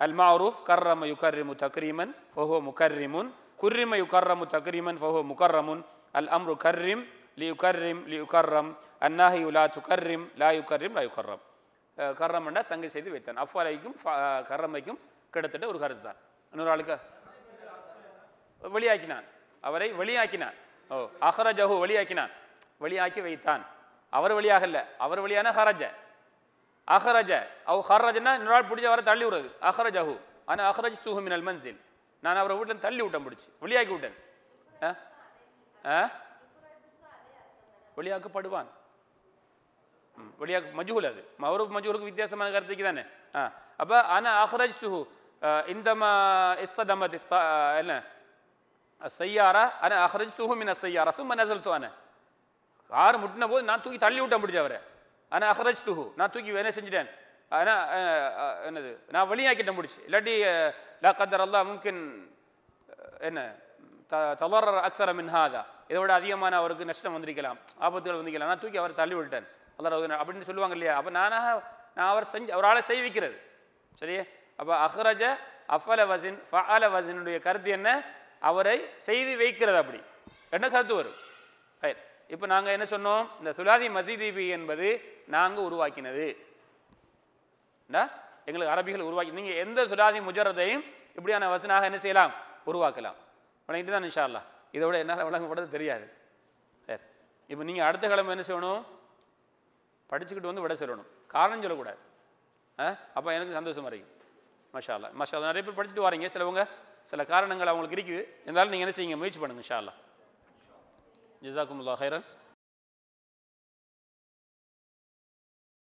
அல் மாரூஃப் கர்ரம யுகர்ரிமு தக்ரீமன் ஃபஹோ முகர்ரிமுன் குர்ரிம யுகர்ரமு தக்ரீமன் ஃபஹோ முகர்ரமுன் அல் அம்ரு கர்ரிம் லி யுகர்ரிம் லி யுகர்ரம் அன்னாஹி உலா துகர்ரிம் லா யுகர்ரிம் லா யுகர்ரம் கர்ரம்னா சங்கை செய்து வைத்தான் அஃபாலைக்கும் கர்ரமைக்கும் கிட்டத்தட்ட ஒரு கருத்து தான் இன்னொரு ஆளுக்கு வெளியாக்கினான் அவரை வெளியாக்கினான் ஓ அஹரஜஹு வழியாக்கினான் வழியாக்கி வைத்தான் அவர் வழியாக இல்லை அவர் வழியான ஹரஜ அஹரஜ அவ் ஹரஜன்னா இன்னொரு ஆள் பிடிச்ச வர தள்ளி விடுறது அஹரஜஹு ஆனால் அஹரஜ் தூஹு மினல் மன்சில் நான் அவரை வீட்டில் தள்ளி விட்டேன் பிடிச்சி வழியாக்கி விட்டேன் ஆ வெளியாக்கப்படுவான் வெளியாக மஜூல் அது அவரு மஜூருக்கு வித்தியாசமான கருத்துக்கு தானே ஆ அப்போ ஆனால் அஹ்ரஜ் சுஹு இந்தமா இஸ்தமத் என்ன சையாரா அன அஹரஜ் தூஹும் மின சையாரா சும்மா நசல் தோன கார் முட்டின போது நான் தூக்கி தள்ளி விட்ட முடிஞ்ச அவரை ஆனால் அஹரஜ் துஹு நான் தூக்கி வேணே செஞ்சிட்டேன் ஆனால் என்னது நான் வெளியாக்கிட்ட முடிச்சு இல்லாட்டி லா கதர் அல்லா முக்கின் என்ன த தலர் அக்சர மின்ஹாதா இதை விட அதிகமான அவருக்கு நஷ்டம் வந்திருக்கலாம் ஆபத்துகள் வந்திருக்கலாம் நான் தூக்கி அவரை தள்ளி விட்டேன் அல்லா அப்படின்னு சொல்லுவாங்க இல்லையா அப்போ நானாக நான் அவர் செஞ்சு அவரால் செய்விக்கிறது சரியா அப்போ அஹ்ரஜ அஃபல வசின் ஃபஅல வசினுடைய கருத்து என்ன அவரை செய்து வைக்கிறது அப்படி என்ன கருத்து வரும் இப்போ நாங்கள் என்ன சொன்னோம் இந்த சுலாதி மசிதீபி என்பது நாங்கள் உருவாக்கினது எங்களுக்கு அரபிகள் உருவாக்கி நீங்கள் எந்த சுலாதி முஜரதையும் இப்படியான வசனாக என்ன செய்யலாம் உருவாக்கலாம் வழங்கிட்டு தான் இன்ஷால்லா இதை விட என்னால் விளங்கப்படுறது தெரியாது சரி இப்போ நீங்கள் அடுத்த கிழமை என்ன செய்யணும் படிச்சுக்கிட்டு வந்து விட சொல்லணும் காரணம் சொல்லக்கூடாது ஆ அப்போ எனக்கு சந்தோஷம் வரைக்கும் மஷாலா மஷாலா நிறைய பேர் படிச்சுட்டு வரீங்க சிலவங்க சில காரணங்கள் அவங்களுக்கு இருக்குது இருந்தாலும் நீங்கள் என்ன செய்யுங்க முயற்சி பண்ணுங்கள் ஷாலா ஜிசாக்குமுல்லா ஹைரன்